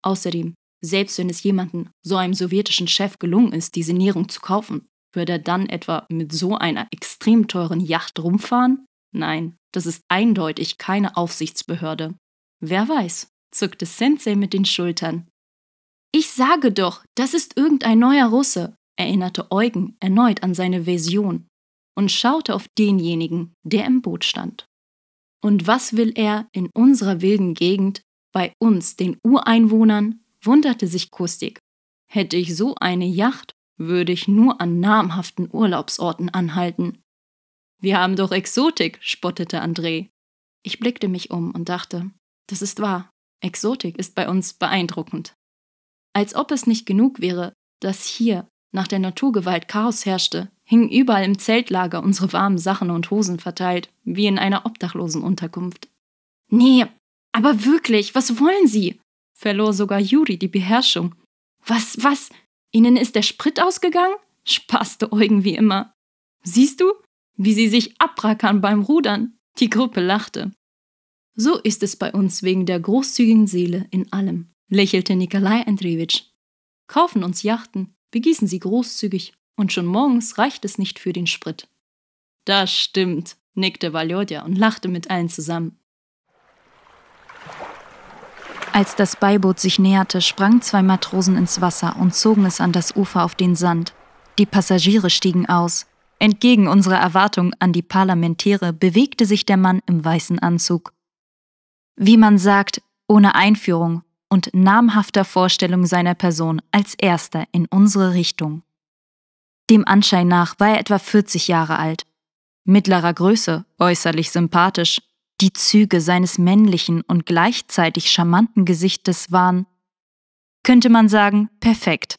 Außerdem, selbst wenn es jemandem, so einem sowjetischen Chef gelungen ist, diese Nährung zu kaufen, würde er dann etwa mit so einer extrem teuren Yacht rumfahren? Nein, das ist eindeutig keine Aufsichtsbehörde. Wer weiß, zuckte Sensei mit den Schultern. Ich sage doch, das ist irgendein neuer Russe, erinnerte Eugen erneut an seine Vision und schaute auf denjenigen, der im Boot stand. Und was will er in unserer wilden Gegend, bei uns, den Ureinwohnern, wunderte sich Kustik. Hätte ich so eine Yacht, würde ich nur an namhaften Urlaubsorten anhalten. Wir haben doch Exotik, spottete André. Ich blickte mich um und dachte, das ist wahr, Exotik ist bei uns beeindruckend. Als ob es nicht genug wäre, dass hier nach der Naturgewalt Chaos herrschte, hingen überall im Zeltlager unsere warmen Sachen und Hosen verteilt, wie in einer obdachlosen Unterkunft. Nee, aber wirklich, was wollen Sie? verlor sogar Juri die Beherrschung. Was, was? Ihnen ist der Sprit ausgegangen? spaßte Eugen wie immer. Siehst du, wie sie sich abrackern beim Rudern? Die Gruppe lachte. So ist es bei uns wegen der großzügigen Seele in allem, lächelte Nikolai Andreevich. Kaufen uns Yachten, wir gießen sie großzügig und schon morgens reicht es nicht für den Sprit. Das stimmt, nickte Valjodja und lachte mit allen zusammen. Als das Beiboot sich näherte, sprangen zwei Matrosen ins Wasser und zogen es an das Ufer auf den Sand. Die Passagiere stiegen aus. Entgegen unserer Erwartung an die Parlamentäre bewegte sich der Mann im weißen Anzug. Wie man sagt, ohne Einführung, und namhafter Vorstellung seiner Person als erster in unsere Richtung. Dem Anschein nach war er etwa 40 Jahre alt, mittlerer Größe, äußerlich sympathisch, die Züge seines männlichen und gleichzeitig charmanten Gesichtes waren, könnte man sagen, perfekt.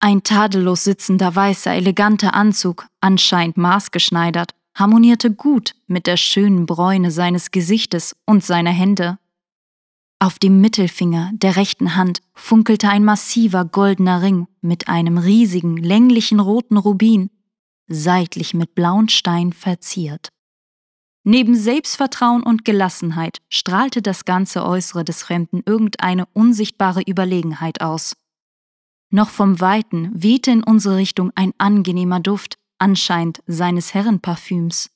Ein tadellos sitzender weißer, eleganter Anzug, anscheinend maßgeschneidert, harmonierte gut mit der schönen Bräune seines Gesichtes und seiner Hände. Auf dem Mittelfinger der rechten Hand funkelte ein massiver goldener Ring mit einem riesigen, länglichen roten Rubin, seitlich mit blauen Stein verziert. Neben Selbstvertrauen und Gelassenheit strahlte das ganze Äußere des Fremden irgendeine unsichtbare Überlegenheit aus. Noch vom Weiten wehte in unsere Richtung ein angenehmer Duft, anscheinend seines Herrenparfüms.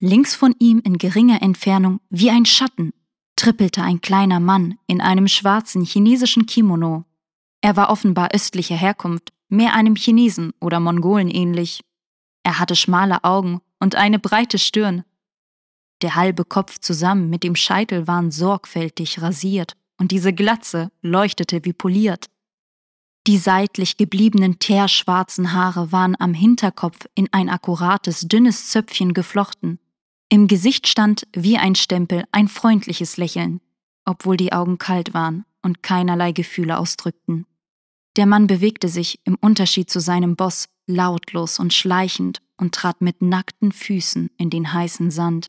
Links von ihm in geringer Entfernung, wie ein Schatten, trippelte ein kleiner Mann in einem schwarzen chinesischen Kimono. Er war offenbar östlicher Herkunft, mehr einem Chinesen oder Mongolen ähnlich. Er hatte schmale Augen und eine breite Stirn. Der halbe Kopf zusammen mit dem Scheitel waren sorgfältig rasiert und diese Glatze leuchtete wie poliert. Die seitlich gebliebenen teerschwarzen Haare waren am Hinterkopf in ein akkurates, dünnes Zöpfchen geflochten im Gesicht stand wie ein Stempel ein freundliches Lächeln, obwohl die Augen kalt waren und keinerlei Gefühle ausdrückten. Der Mann bewegte sich, im Unterschied zu seinem Boss, lautlos und schleichend und trat mit nackten Füßen in den heißen Sand.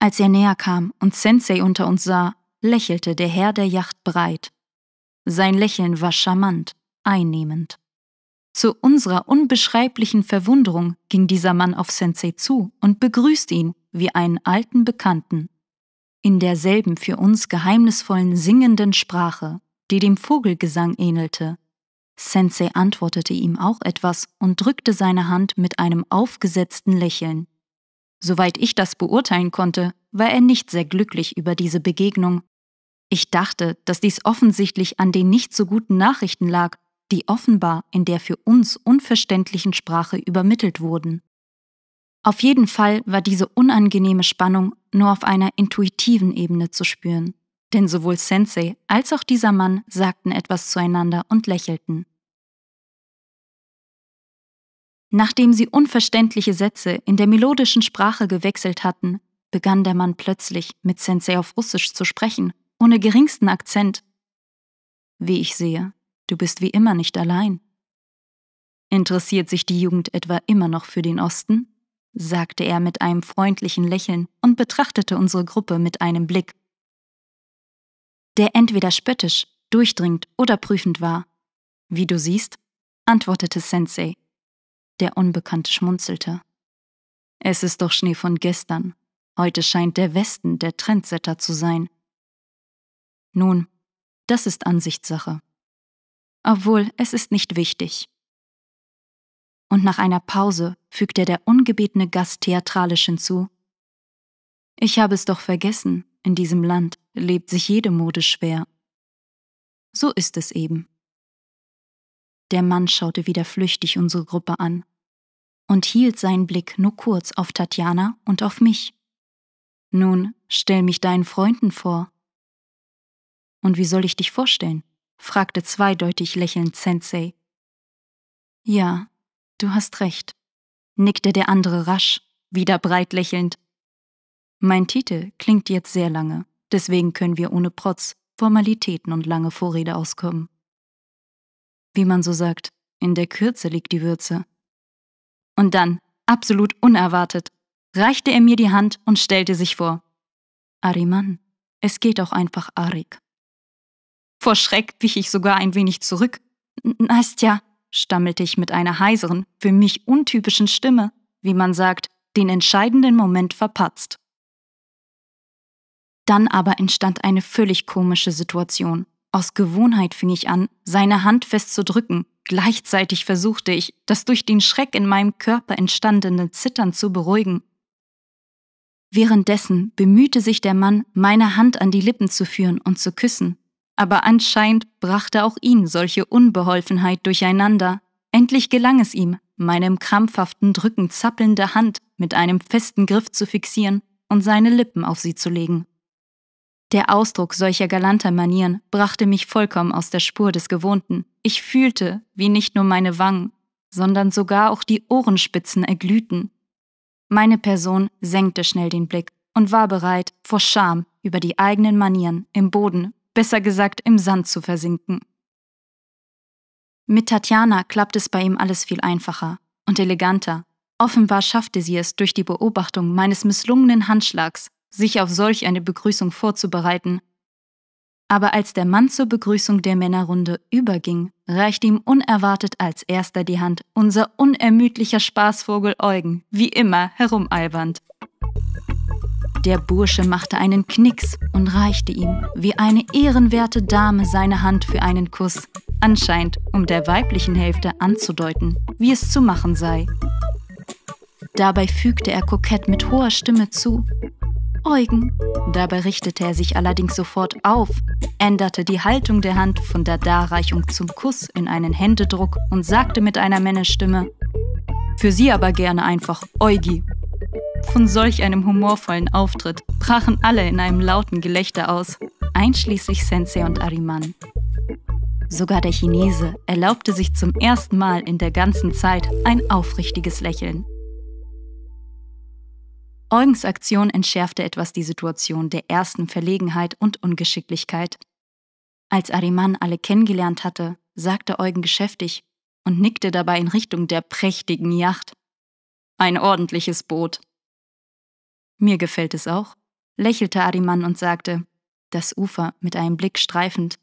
Als er näher kam und Sensei unter uns sah, lächelte der Herr der Yacht breit. Sein Lächeln war charmant, einnehmend. Zu unserer unbeschreiblichen Verwunderung ging dieser Mann auf Sensei zu und begrüßte ihn wie einen alten Bekannten. In derselben für uns geheimnisvollen singenden Sprache, die dem Vogelgesang ähnelte. Sensei antwortete ihm auch etwas und drückte seine Hand mit einem aufgesetzten Lächeln. Soweit ich das beurteilen konnte, war er nicht sehr glücklich über diese Begegnung. Ich dachte, dass dies offensichtlich an den nicht so guten Nachrichten lag die offenbar in der für uns unverständlichen Sprache übermittelt wurden. Auf jeden Fall war diese unangenehme Spannung nur auf einer intuitiven Ebene zu spüren, denn sowohl Sensei als auch dieser Mann sagten etwas zueinander und lächelten. Nachdem sie unverständliche Sätze in der melodischen Sprache gewechselt hatten, begann der Mann plötzlich mit Sensei auf Russisch zu sprechen, ohne geringsten Akzent. Wie ich sehe, Du bist wie immer nicht allein. Interessiert sich die Jugend etwa immer noch für den Osten? sagte er mit einem freundlichen Lächeln und betrachtete unsere Gruppe mit einem Blick. Der entweder spöttisch, durchdringend oder prüfend war. Wie du siehst, antwortete Sensei. Der Unbekannte schmunzelte. Es ist doch Schnee von gestern. Heute scheint der Westen der Trendsetter zu sein. Nun, das ist Ansichtssache obwohl es ist nicht wichtig. Und nach einer Pause fügte der ungebetene Gast theatralisch hinzu, ich habe es doch vergessen, in diesem Land lebt sich jede Mode schwer. So ist es eben. Der Mann schaute wieder flüchtig unsere Gruppe an und hielt seinen Blick nur kurz auf Tatjana und auf mich. Nun, stell mich deinen Freunden vor. Und wie soll ich dich vorstellen? fragte zweideutig lächelnd Sensei. Ja, du hast recht, nickte der andere rasch, wieder breit lächelnd. Mein Titel klingt jetzt sehr lange, deswegen können wir ohne Protz, Formalitäten und lange Vorrede auskommen. Wie man so sagt, in der Kürze liegt die Würze. Und dann, absolut unerwartet, reichte er mir die Hand und stellte sich vor. Ariman, es geht auch einfach Arik. Vor Schreck wich ich sogar ein wenig zurück. Nastja, stammelte ich mit einer heiseren, für mich untypischen Stimme, wie man sagt, den entscheidenden Moment verpatzt. Dann aber entstand eine völlig komische Situation. Aus Gewohnheit fing ich an, seine Hand festzudrücken. Gleichzeitig versuchte ich, das durch den Schreck in meinem Körper entstandene Zittern zu beruhigen. Währenddessen bemühte sich der Mann, meine Hand an die Lippen zu führen und zu küssen, aber anscheinend brachte auch ihn solche Unbeholfenheit durcheinander. Endlich gelang es ihm, meinem krampfhaften Drücken zappelnde Hand mit einem festen Griff zu fixieren und seine Lippen auf sie zu legen. Der Ausdruck solcher galanter Manieren brachte mich vollkommen aus der Spur des Gewohnten. Ich fühlte, wie nicht nur meine Wangen, sondern sogar auch die Ohrenspitzen erglühten. Meine Person senkte schnell den Blick und war bereit, vor Scham über die eigenen Manieren im Boden besser gesagt im Sand zu versinken. Mit Tatjana klappt es bei ihm alles viel einfacher und eleganter. Offenbar schaffte sie es durch die Beobachtung meines misslungenen Handschlags, sich auf solch eine Begrüßung vorzubereiten. Aber als der Mann zur Begrüßung der Männerrunde überging, reichte ihm unerwartet als erster die Hand unser unermüdlicher Spaßvogel Eugen, wie immer herumalbernd. Der Bursche machte einen Knicks und reichte ihm, wie eine ehrenwerte Dame, seine Hand für einen Kuss, anscheinend um der weiblichen Hälfte anzudeuten, wie es zu machen sei. Dabei fügte er kokett mit hoher Stimme zu. Eugen. Dabei richtete er sich allerdings sofort auf, änderte die Haltung der Hand von der Darreichung zum Kuss in einen Händedruck und sagte mit einer Männerstimme: Für Sie aber gerne einfach Eugi. Von solch einem humorvollen Auftritt brachen alle in einem lauten Gelächter aus, einschließlich Sensei und Ariman. Sogar der Chinese erlaubte sich zum ersten Mal in der ganzen Zeit ein aufrichtiges Lächeln. Eugens Aktion entschärfte etwas die Situation der ersten Verlegenheit und Ungeschicklichkeit. Als Ariman alle kennengelernt hatte, sagte Eugen geschäftig und nickte dabei in Richtung der prächtigen Yacht. Ein ordentliches Boot, mir gefällt es auch, lächelte Ariman und sagte, das Ufer mit einem Blick streifend.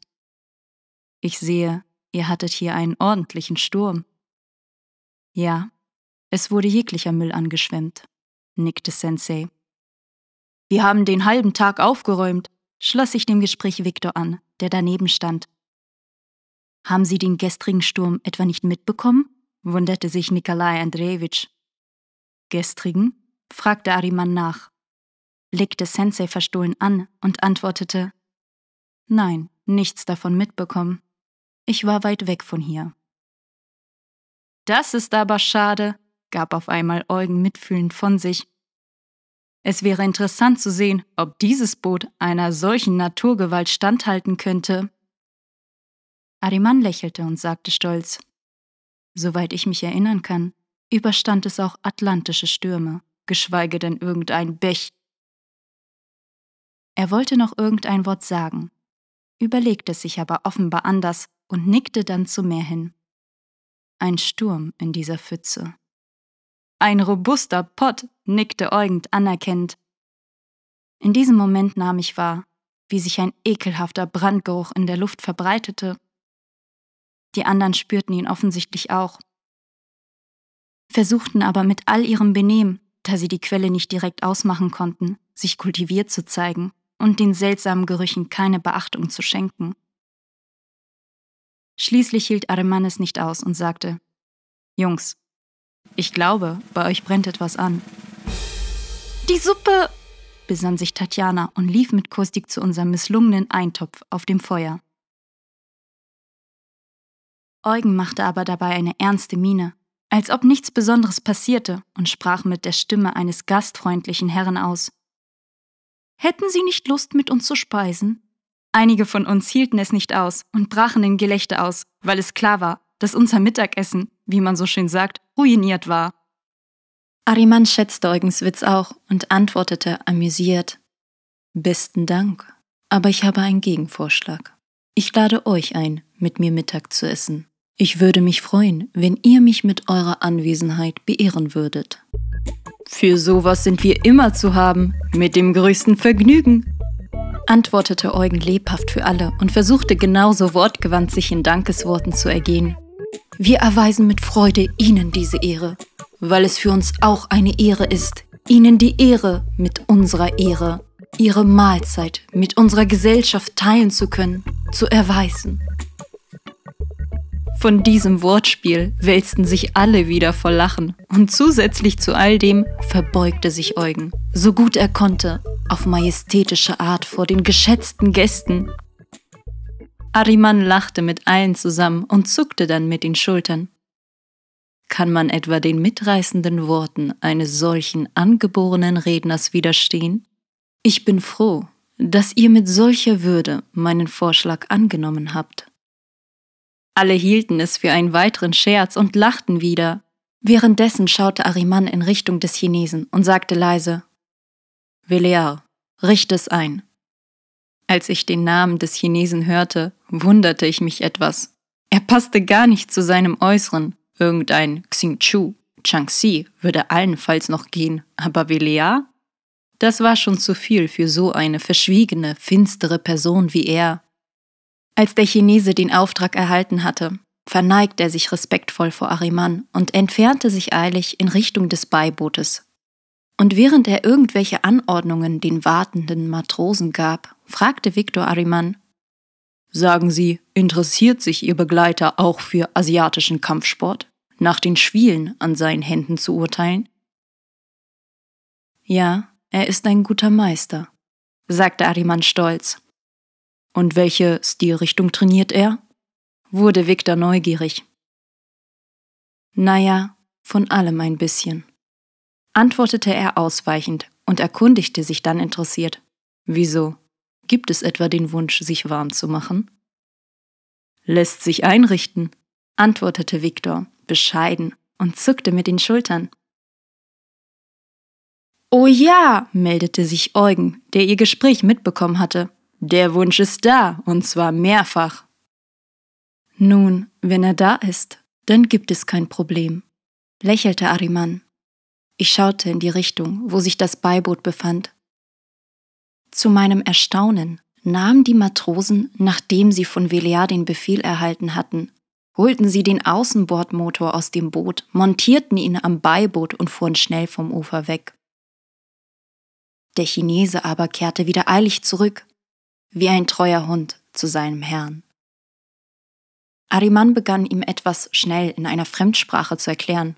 Ich sehe, ihr hattet hier einen ordentlichen Sturm. Ja, es wurde jeglicher Müll angeschwemmt, nickte Sensei. Wir haben den halben Tag aufgeräumt, schloss ich dem Gespräch Viktor an, der daneben stand. Haben Sie den gestrigen Sturm etwa nicht mitbekommen? wunderte sich Nikolai Andrejewitsch. Gestrigen? fragte Ariman nach blickte Sensei verstohlen an und antwortete Nein, nichts davon mitbekommen. Ich war weit weg von hier. Das ist aber schade, gab auf einmal Eugen mitfühlend von sich. Es wäre interessant zu sehen, ob dieses Boot einer solchen Naturgewalt standhalten könnte. Ariman lächelte und sagte stolz: Soweit ich mich erinnern kann, überstand es auch atlantische Stürme, geschweige denn irgendein Becht. Er wollte noch irgendein Wort sagen, überlegte sich aber offenbar anders und nickte dann zu mir hin. Ein Sturm in dieser Pfütze. Ein robuster Pott, nickte Eugen anerkennend. In diesem Moment nahm ich wahr, wie sich ein ekelhafter Brandgeruch in der Luft verbreitete. Die anderen spürten ihn offensichtlich auch, versuchten aber mit all ihrem Benehmen, da sie die Quelle nicht direkt ausmachen konnten, sich kultiviert zu zeigen und den seltsamen Gerüchen keine Beachtung zu schenken. Schließlich hielt Aremanes nicht aus und sagte, Jungs, ich glaube, bei euch brennt etwas an. Die Suppe! besann sich Tatjana und lief mit Kostik zu unserem misslungenen Eintopf auf dem Feuer. Eugen machte aber dabei eine ernste Miene, als ob nichts Besonderes passierte und sprach mit der Stimme eines gastfreundlichen Herrn aus. Hätten Sie nicht Lust, mit uns zu speisen? Einige von uns hielten es nicht aus und brachen in Gelächter aus, weil es klar war, dass unser Mittagessen, wie man so schön sagt, ruiniert war. Ariman schätzte Eugens Witz auch und antwortete amüsiert: Besten Dank, aber ich habe einen Gegenvorschlag. Ich lade euch ein, mit mir Mittag zu essen. Ich würde mich freuen, wenn ihr mich mit eurer Anwesenheit beehren würdet. Für sowas sind wir immer zu haben, mit dem größten Vergnügen, antwortete Eugen lebhaft für alle und versuchte genauso wortgewandt sich in Dankesworten zu ergehen. Wir erweisen mit Freude Ihnen diese Ehre, weil es für uns auch eine Ehre ist, Ihnen die Ehre mit unserer Ehre, Ihre Mahlzeit mit unserer Gesellschaft teilen zu können, zu erweisen. Von diesem Wortspiel wälzten sich alle wieder vor Lachen. Und zusätzlich zu all dem verbeugte sich Eugen, so gut er konnte, auf majestätische Art vor den geschätzten Gästen. Ariman lachte mit allen zusammen und zuckte dann mit den Schultern. Kann man etwa den mitreißenden Worten eines solchen angeborenen Redners widerstehen? Ich bin froh, dass ihr mit solcher Würde meinen Vorschlag angenommen habt. Alle hielten es für einen weiteren Scherz und lachten wieder. Währenddessen schaute Ariman in Richtung des Chinesen und sagte leise: Velear, richte es ein. Als ich den Namen des Chinesen hörte, wunderte ich mich etwas. Er passte gar nicht zu seinem Äußeren. Irgendein Xingchu, Changxi würde allenfalls noch gehen, aber Velear? Das war schon zu viel für so eine verschwiegene, finstere Person wie er. Als der Chinese den Auftrag erhalten hatte, verneigte er sich respektvoll vor Ariman und entfernte sich eilig in Richtung des Beibootes. Und während er irgendwelche Anordnungen den wartenden Matrosen gab, fragte Viktor Ariman, Sagen Sie, interessiert sich Ihr Begleiter auch für asiatischen Kampfsport? Nach den Schwielen an seinen Händen zu urteilen? Ja, er ist ein guter Meister, sagte Ariman stolz und welche Stilrichtung trainiert er? wurde Victor neugierig. Naja, von allem ein bisschen, antwortete er ausweichend und erkundigte sich dann interessiert. Wieso? Gibt es etwa den Wunsch, sich warm zu machen? Lässt sich einrichten, antwortete Victor bescheiden und zuckte mit den Schultern. Oh ja, meldete sich Eugen, der ihr Gespräch mitbekommen hatte. Der Wunsch ist da, und zwar mehrfach. Nun, wenn er da ist, dann gibt es kein Problem, lächelte Ariman. Ich schaute in die Richtung, wo sich das Beiboot befand. Zu meinem Erstaunen nahmen die Matrosen, nachdem sie von Velea den Befehl erhalten hatten, holten sie den Außenbordmotor aus dem Boot, montierten ihn am Beiboot und fuhren schnell vom Ufer weg. Der Chinese aber kehrte wieder eilig zurück wie ein treuer Hund zu seinem Herrn. Ariman begann ihm etwas schnell in einer Fremdsprache zu erklären.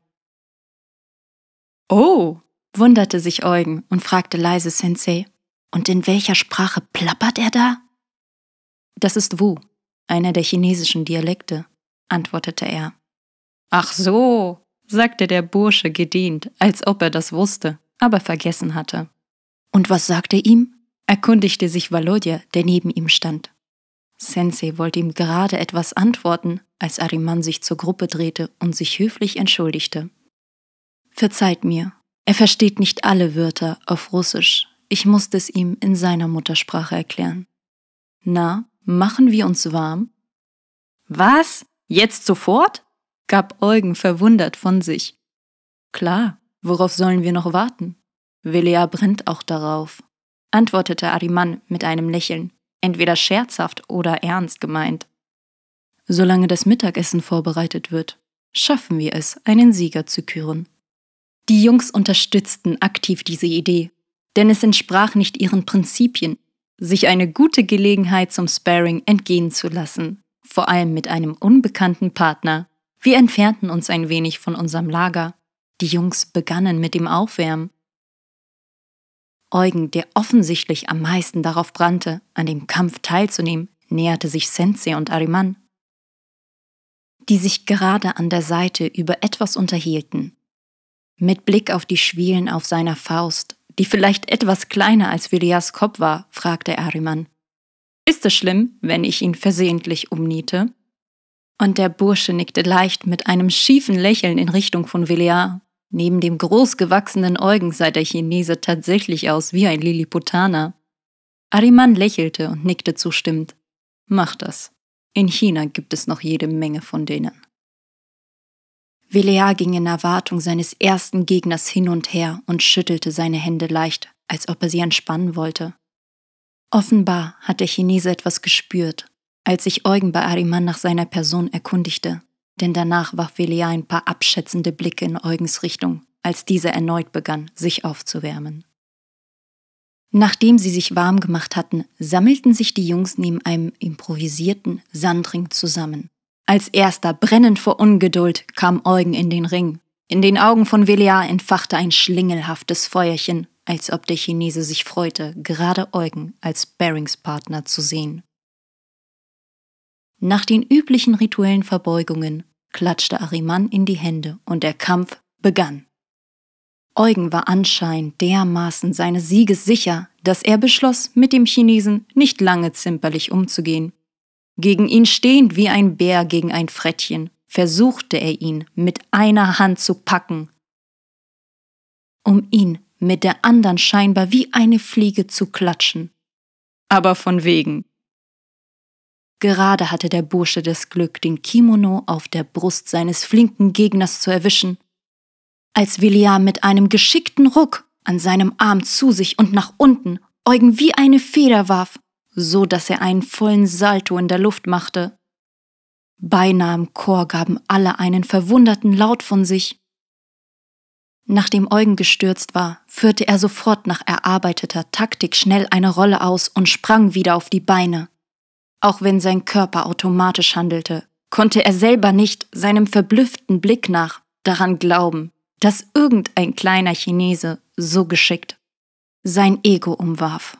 Oh, wunderte sich Eugen und fragte leise Sensei, und in welcher Sprache plappert er da? Das ist Wu, einer der chinesischen Dialekte, antwortete er. Ach so, sagte der Bursche gedient, als ob er das wusste, aber vergessen hatte. Und was sagt er ihm? erkundigte sich Volodya, der neben ihm stand. Sensei wollte ihm gerade etwas antworten, als Ariman sich zur Gruppe drehte und sich höflich entschuldigte. Verzeiht mir, er versteht nicht alle Wörter auf Russisch. Ich musste es ihm in seiner Muttersprache erklären. Na, machen wir uns warm? Was? Jetzt sofort? gab Eugen verwundert von sich. Klar, worauf sollen wir noch warten? Velea brennt auch darauf antwortete Ariman mit einem Lächeln, entweder scherzhaft oder ernst gemeint. Solange das Mittagessen vorbereitet wird, schaffen wir es, einen Sieger zu küren. Die Jungs unterstützten aktiv diese Idee, denn es entsprach nicht ihren Prinzipien, sich eine gute Gelegenheit zum Sparring entgehen zu lassen, vor allem mit einem unbekannten Partner. Wir entfernten uns ein wenig von unserem Lager. Die Jungs begannen mit dem Aufwärmen. Eugen, der offensichtlich am meisten darauf brannte, an dem Kampf teilzunehmen, näherte sich Sensei und Ariman, die sich gerade an der Seite über etwas unterhielten. Mit Blick auf die Schwielen auf seiner Faust, die vielleicht etwas kleiner als Vilias Kopf war, fragte Ariman, ist es schlimm, wenn ich ihn versehentlich umniete? Und der Bursche nickte leicht mit einem schiefen Lächeln in Richtung von Villiard, Neben dem großgewachsenen Eugen sah der Chinese tatsächlich aus wie ein Lilliputaner. Ariman lächelte und nickte zustimmend. Mach das. In China gibt es noch jede Menge von denen. Velea ging in Erwartung seines ersten Gegners hin und her und schüttelte seine Hände leicht, als ob er sie entspannen wollte. Offenbar hat der Chinese etwas gespürt, als sich Eugen bei Ariman nach seiner Person erkundigte denn danach warf Velia ein paar abschätzende Blicke in Eugens Richtung, als dieser erneut begann, sich aufzuwärmen. Nachdem sie sich warm gemacht hatten, sammelten sich die Jungs neben einem improvisierten Sandring zusammen. Als erster, brennend vor Ungeduld, kam Eugen in den Ring. In den Augen von Velia entfachte ein schlingelhaftes Feuerchen, als ob der Chinese sich freute, gerade Eugen als Barings Partner zu sehen. Nach den üblichen rituellen Verbeugungen klatschte Ariman in die Hände und der Kampf begann. Eugen war anscheinend dermaßen seines Sieges sicher, dass er beschloss, mit dem Chinesen nicht lange zimperlich umzugehen. Gegen ihn stehend wie ein Bär gegen ein Frettchen, versuchte er ihn mit einer Hand zu packen. Um ihn mit der anderen scheinbar wie eine Fliege zu klatschen. Aber von wegen. Gerade hatte der Bursche das Glück, den Kimono auf der Brust seines flinken Gegners zu erwischen. Als William mit einem geschickten Ruck an seinem Arm zu sich und nach unten Eugen wie eine Feder warf, so dass er einen vollen Salto in der Luft machte. Beinahe im Chor gaben alle einen verwunderten Laut von sich. Nachdem Eugen gestürzt war, führte er sofort nach erarbeiteter Taktik schnell eine Rolle aus und sprang wieder auf die Beine. Auch wenn sein Körper automatisch handelte, konnte er selber nicht seinem verblüfften Blick nach daran glauben, dass irgendein kleiner Chinese so geschickt sein Ego umwarf.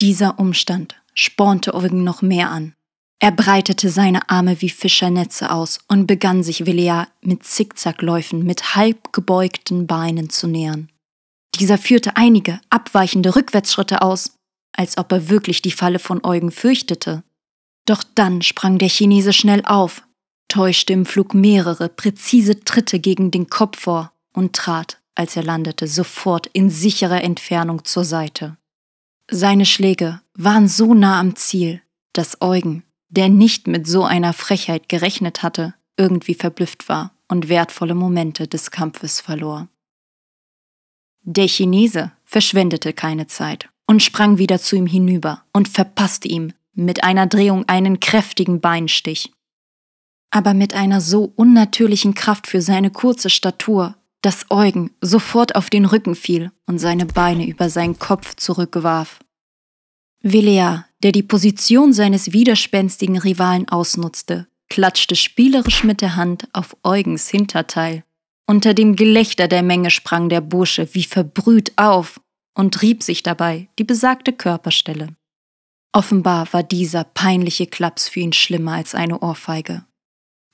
Dieser Umstand spornte Owen noch mehr an. Er breitete seine Arme wie Fischernetze aus und begann sich Villiers mit Zickzackläufen mit halb gebeugten Beinen zu nähern. Dieser führte einige abweichende Rückwärtsschritte aus, als ob er wirklich die Falle von Eugen fürchtete. Doch dann sprang der Chinese schnell auf, täuschte im Flug mehrere präzise Tritte gegen den Kopf vor und trat, als er landete, sofort in sicherer Entfernung zur Seite. Seine Schläge waren so nah am Ziel, dass Eugen, der nicht mit so einer Frechheit gerechnet hatte, irgendwie verblüfft war und wertvolle Momente des Kampfes verlor. Der Chinese verschwendete keine Zeit und sprang wieder zu ihm hinüber und verpasste ihm mit einer Drehung einen kräftigen Beinstich. Aber mit einer so unnatürlichen Kraft für seine kurze Statur, dass Eugen sofort auf den Rücken fiel und seine Beine über seinen Kopf zurückwarf. Vilea, der die Position seines widerspenstigen Rivalen ausnutzte, klatschte spielerisch mit der Hand auf Eugens Hinterteil. Unter dem Gelächter der Menge sprang der Bursche wie verbrüht auf und rieb sich dabei die besagte Körperstelle. Offenbar war dieser peinliche Klaps für ihn schlimmer als eine Ohrfeige.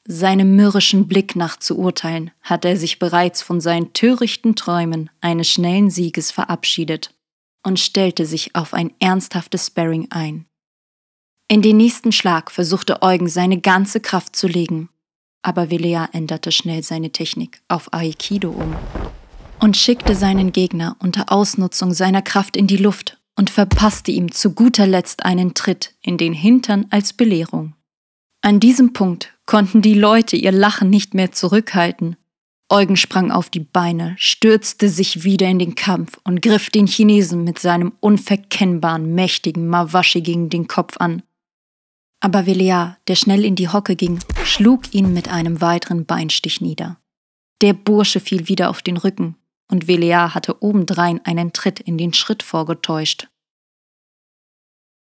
Seinem mürrischen Blick nach zu urteilen, hatte er sich bereits von seinen törichten Träumen eines schnellen Sieges verabschiedet und stellte sich auf ein ernsthaftes Sparring ein. In den nächsten Schlag versuchte Eugen seine ganze Kraft zu legen, aber Velea änderte schnell seine Technik auf Aikido um und schickte seinen Gegner unter Ausnutzung seiner Kraft in die Luft und verpasste ihm zu guter Letzt einen Tritt in den Hintern als Belehrung. An diesem Punkt konnten die Leute ihr Lachen nicht mehr zurückhalten. Eugen sprang auf die Beine, stürzte sich wieder in den Kampf und griff den Chinesen mit seinem unverkennbaren, mächtigen Mawashi gegen den Kopf an. Aber Velea, der schnell in die Hocke ging, schlug ihn mit einem weiteren Beinstich nieder. Der Bursche fiel wieder auf den Rücken, und Velea hatte obendrein einen Tritt in den Schritt vorgetäuscht.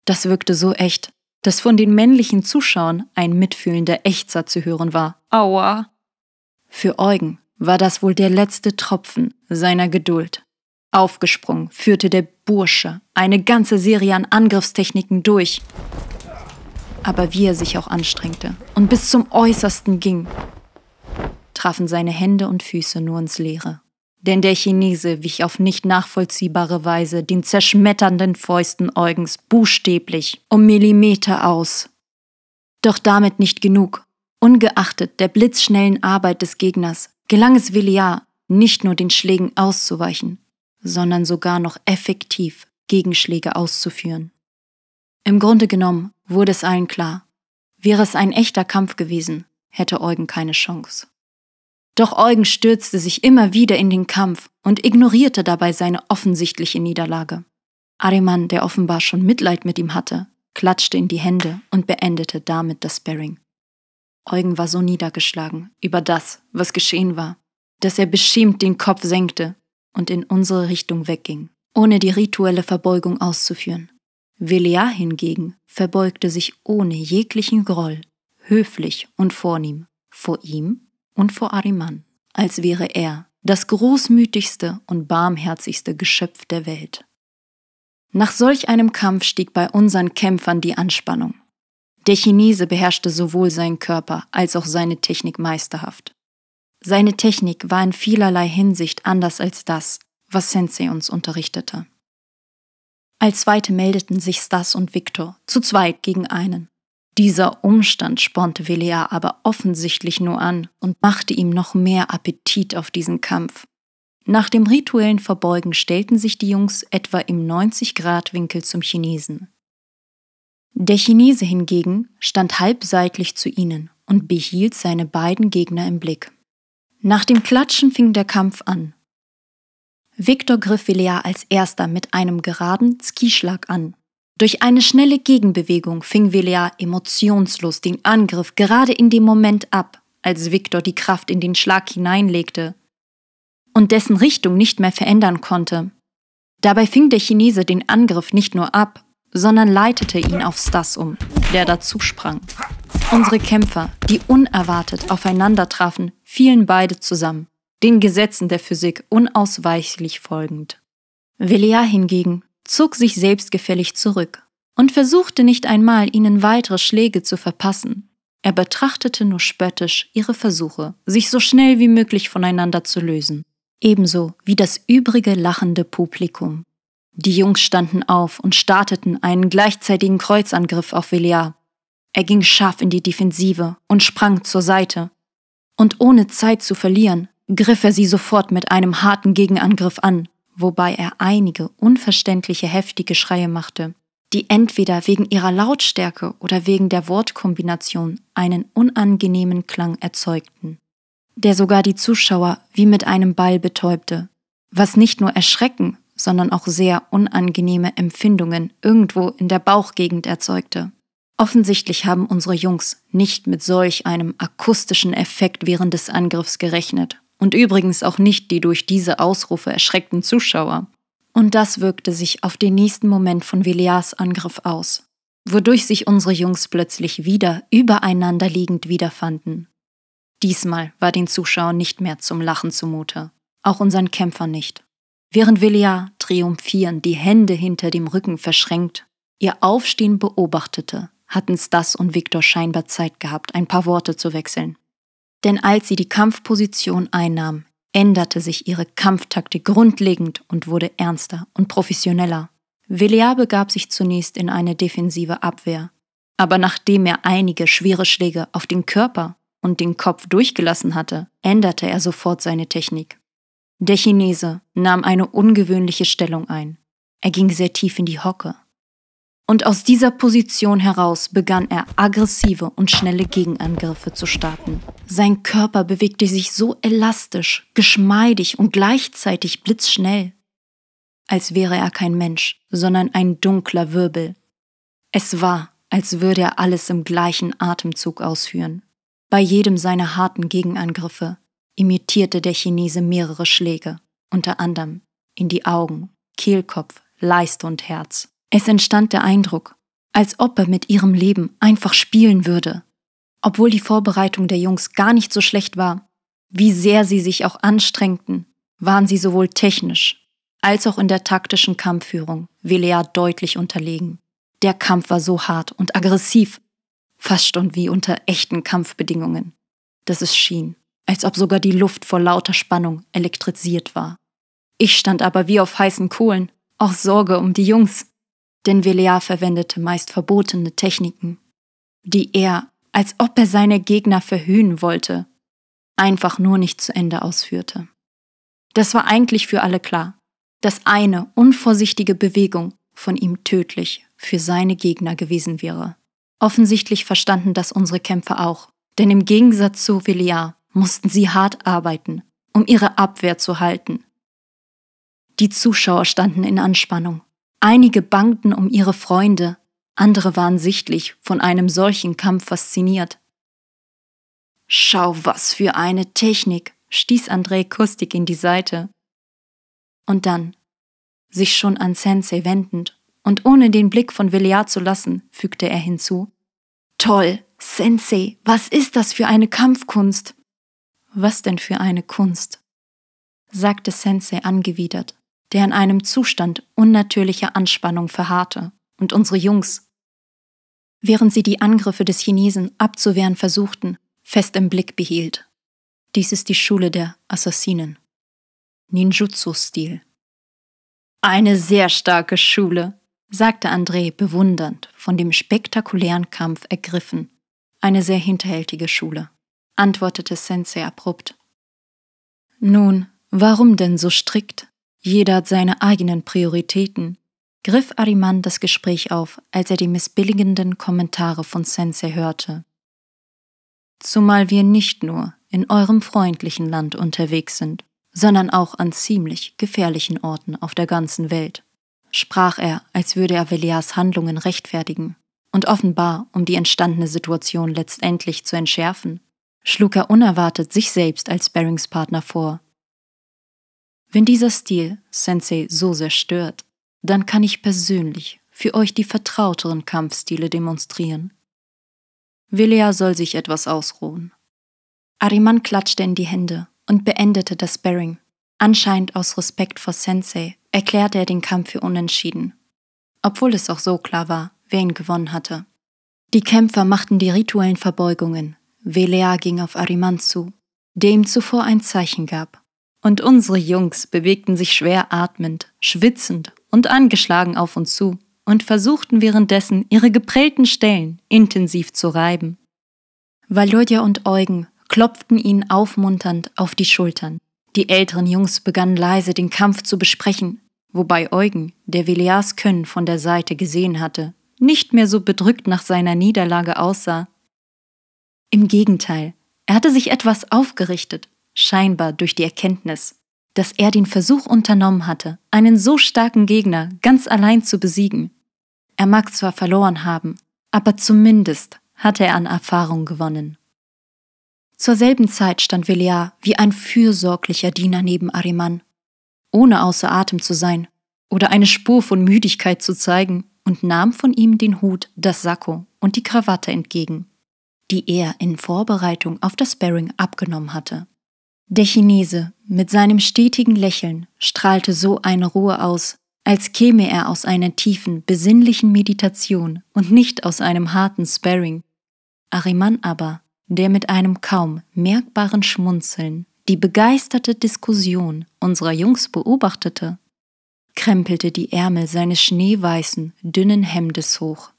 Das wirkte so echt, dass von den männlichen Zuschauern ein mitfühlender Ächzer zu hören war. Aua! Für Eugen war das wohl der letzte Tropfen seiner Geduld. Aufgesprungen führte der Bursche eine ganze Serie an Angriffstechniken durch. Aber wie er sich auch anstrengte und bis zum Äußersten ging, trafen seine Hände und Füße nur ins Leere denn der Chinese wich auf nicht nachvollziehbare Weise den zerschmetternden Fäusten Eugens buchstäblich um Millimeter aus. Doch damit nicht genug. Ungeachtet der blitzschnellen Arbeit des Gegners gelang es Villiard, nicht nur den Schlägen auszuweichen, sondern sogar noch effektiv Gegenschläge auszuführen. Im Grunde genommen wurde es allen klar, wäre es ein echter Kampf gewesen, hätte Eugen keine Chance. Doch Eugen stürzte sich immer wieder in den Kampf und ignorierte dabei seine offensichtliche Niederlage. Ariman, der offenbar schon Mitleid mit ihm hatte, klatschte in die Hände und beendete damit das Sparring. Eugen war so niedergeschlagen über das, was geschehen war, dass er beschämt den Kopf senkte und in unsere Richtung wegging, ohne die rituelle Verbeugung auszuführen. Velea hingegen verbeugte sich ohne jeglichen Groll, höflich und vornehm, vor ihm und vor Ariman, als wäre er das großmütigste und barmherzigste Geschöpf der Welt. Nach solch einem Kampf stieg bei unseren Kämpfern die Anspannung. Der Chinese beherrschte sowohl seinen Körper als auch seine Technik meisterhaft. Seine Technik war in vielerlei Hinsicht anders als das, was Sensei uns unterrichtete. Als Zweite meldeten sich Stas und Viktor, zu zweit gegen einen. Dieser Umstand spornte Velea aber offensichtlich nur an und machte ihm noch mehr Appetit auf diesen Kampf. Nach dem rituellen Verbeugen stellten sich die Jungs etwa im 90-Grad-Winkel zum Chinesen. Der Chinese hingegen stand halbseitlich zu ihnen und behielt seine beiden Gegner im Blick. Nach dem Klatschen fing der Kampf an. Victor griff Velea als erster mit einem geraden Skischlag an durch eine schnelle Gegenbewegung fing Villar emotionslos den Angriff gerade in dem Moment ab, als Viktor die Kraft in den Schlag hineinlegte und dessen Richtung nicht mehr verändern konnte. Dabei fing der Chinese den Angriff nicht nur ab, sondern leitete ihn auf Stas um, der dazu sprang. Unsere Kämpfer, die unerwartet aufeinander trafen, fielen beide zusammen, den Gesetzen der Physik unausweichlich folgend. Velia hingegen zog sich selbstgefällig zurück und versuchte nicht einmal, ihnen weitere Schläge zu verpassen. Er betrachtete nur spöttisch ihre Versuche, sich so schnell wie möglich voneinander zu lösen, ebenso wie das übrige lachende Publikum. Die Jungs standen auf und starteten einen gleichzeitigen Kreuzangriff auf Villiard. Er ging scharf in die Defensive und sprang zur Seite. Und ohne Zeit zu verlieren, griff er sie sofort mit einem harten Gegenangriff an, wobei er einige unverständliche heftige Schreie machte, die entweder wegen ihrer Lautstärke oder wegen der Wortkombination einen unangenehmen Klang erzeugten, der sogar die Zuschauer wie mit einem Ball betäubte, was nicht nur Erschrecken, sondern auch sehr unangenehme Empfindungen irgendwo in der Bauchgegend erzeugte. Offensichtlich haben unsere Jungs nicht mit solch einem akustischen Effekt während des Angriffs gerechnet und übrigens auch nicht die durch diese Ausrufe erschreckten Zuschauer. Und das wirkte sich auf den nächsten Moment von Villiers Angriff aus, wodurch sich unsere Jungs plötzlich wieder übereinander liegend wiederfanden. Diesmal war den Zuschauern nicht mehr zum Lachen zumute, auch unseren Kämpfern nicht. Während Villiers triumphierend die Hände hinter dem Rücken verschränkt ihr Aufstehen beobachtete, hatten Stas und Viktor scheinbar Zeit gehabt, ein paar Worte zu wechseln. Denn als sie die Kampfposition einnahm, änderte sich ihre Kampftaktik grundlegend und wurde ernster und professioneller. Villiers begab sich zunächst in eine defensive Abwehr, aber nachdem er einige schwere Schläge auf den Körper und den Kopf durchgelassen hatte, änderte er sofort seine Technik. Der Chinese nahm eine ungewöhnliche Stellung ein. Er ging sehr tief in die Hocke, und aus dieser Position heraus begann er aggressive und schnelle Gegenangriffe zu starten. Sein Körper bewegte sich so elastisch, geschmeidig und gleichzeitig blitzschnell, als wäre er kein Mensch, sondern ein dunkler Wirbel. Es war, als würde er alles im gleichen Atemzug ausführen. Bei jedem seiner harten Gegenangriffe imitierte der Chinese mehrere Schläge, unter anderem in die Augen, Kehlkopf, Leiste und Herz. Es entstand der Eindruck, als ob er mit ihrem Leben einfach spielen würde. Obwohl die Vorbereitung der Jungs gar nicht so schlecht war, wie sehr sie sich auch anstrengten, waren sie sowohl technisch als auch in der taktischen Kampfführung Velea deutlich unterlegen. Der Kampf war so hart und aggressiv, fast schon wie unter echten Kampfbedingungen, dass es schien, als ob sogar die Luft vor lauter Spannung elektrisiert war. Ich stand aber wie auf heißen Kohlen, auch Sorge um die Jungs denn Velea verwendete meist verbotene Techniken, die er, als ob er seine Gegner verhöhnen wollte, einfach nur nicht zu Ende ausführte. Das war eigentlich für alle klar, dass eine unvorsichtige Bewegung von ihm tödlich für seine Gegner gewesen wäre. Offensichtlich verstanden das unsere Kämpfer auch, denn im Gegensatz zu Villiard mussten sie hart arbeiten, um ihre Abwehr zu halten. Die Zuschauer standen in Anspannung Einige bangten um ihre Freunde, andere waren sichtlich von einem solchen Kampf fasziniert. Schau, was für eine Technik, stieß André Kustik in die Seite. Und dann, sich schon an Sensei wendend und ohne den Blick von Villiard zu lassen, fügte er hinzu. Toll, Sensei, was ist das für eine Kampfkunst? Was denn für eine Kunst? sagte Sensei angewidert der in einem Zustand unnatürlicher Anspannung verharrte, und unsere Jungs. Während sie die Angriffe des Chinesen abzuwehren versuchten, fest im Blick behielt. Dies ist die Schule der Assassinen. Ninjutsu-Stil. Eine sehr starke Schule, sagte André bewundernd, von dem spektakulären Kampf ergriffen. Eine sehr hinterhältige Schule, antwortete Sensei abrupt. Nun, warum denn so strikt? Jeder hat seine eigenen Prioritäten, griff Ariman das Gespräch auf, als er die missbilligenden Kommentare von Sensei hörte. Zumal wir nicht nur in eurem freundlichen Land unterwegs sind, sondern auch an ziemlich gefährlichen Orten auf der ganzen Welt, sprach er, als würde er Velias Handlungen rechtfertigen. Und offenbar, um die entstandene Situation letztendlich zu entschärfen, schlug er unerwartet sich selbst als Barings Partner vor wenn dieser Stil Sensei so sehr stört, dann kann ich persönlich für euch die vertrauteren Kampfstile demonstrieren. Vilea soll sich etwas ausruhen. Ariman klatschte in die Hände und beendete das Sparring. Anscheinend aus Respekt vor Sensei erklärte er den Kampf für unentschieden, obwohl es auch so klar war, wer ihn gewonnen hatte. Die Kämpfer machten die rituellen Verbeugungen. Velea ging auf Ariman zu, der ihm zuvor ein Zeichen gab und unsere Jungs bewegten sich schwer atmend, schwitzend und angeschlagen auf uns zu und versuchten währenddessen, ihre geprellten Stellen intensiv zu reiben. Valodja und Eugen klopften ihnen aufmunternd auf die Schultern. Die älteren Jungs begannen leise den Kampf zu besprechen, wobei Eugen, der Velias Können von der Seite gesehen hatte, nicht mehr so bedrückt nach seiner Niederlage aussah. Im Gegenteil, er hatte sich etwas aufgerichtet scheinbar durch die Erkenntnis, dass er den Versuch unternommen hatte, einen so starken Gegner ganz allein zu besiegen. Er mag zwar verloren haben, aber zumindest hatte er an Erfahrung gewonnen. Zur selben Zeit stand Villiard wie ein fürsorglicher Diener neben Ariman, ohne außer Atem zu sein oder eine Spur von Müdigkeit zu zeigen, und nahm von ihm den Hut, das Sakko und die Krawatte entgegen, die er in Vorbereitung auf das Sparring abgenommen hatte. Der Chinese mit seinem stetigen Lächeln strahlte so eine Ruhe aus, als käme er aus einer tiefen, besinnlichen Meditation und nicht aus einem harten Sparring. Ariman aber, der mit einem kaum merkbaren Schmunzeln die begeisterte Diskussion unserer Jungs beobachtete, krempelte die Ärmel seines schneeweißen, dünnen Hemdes hoch.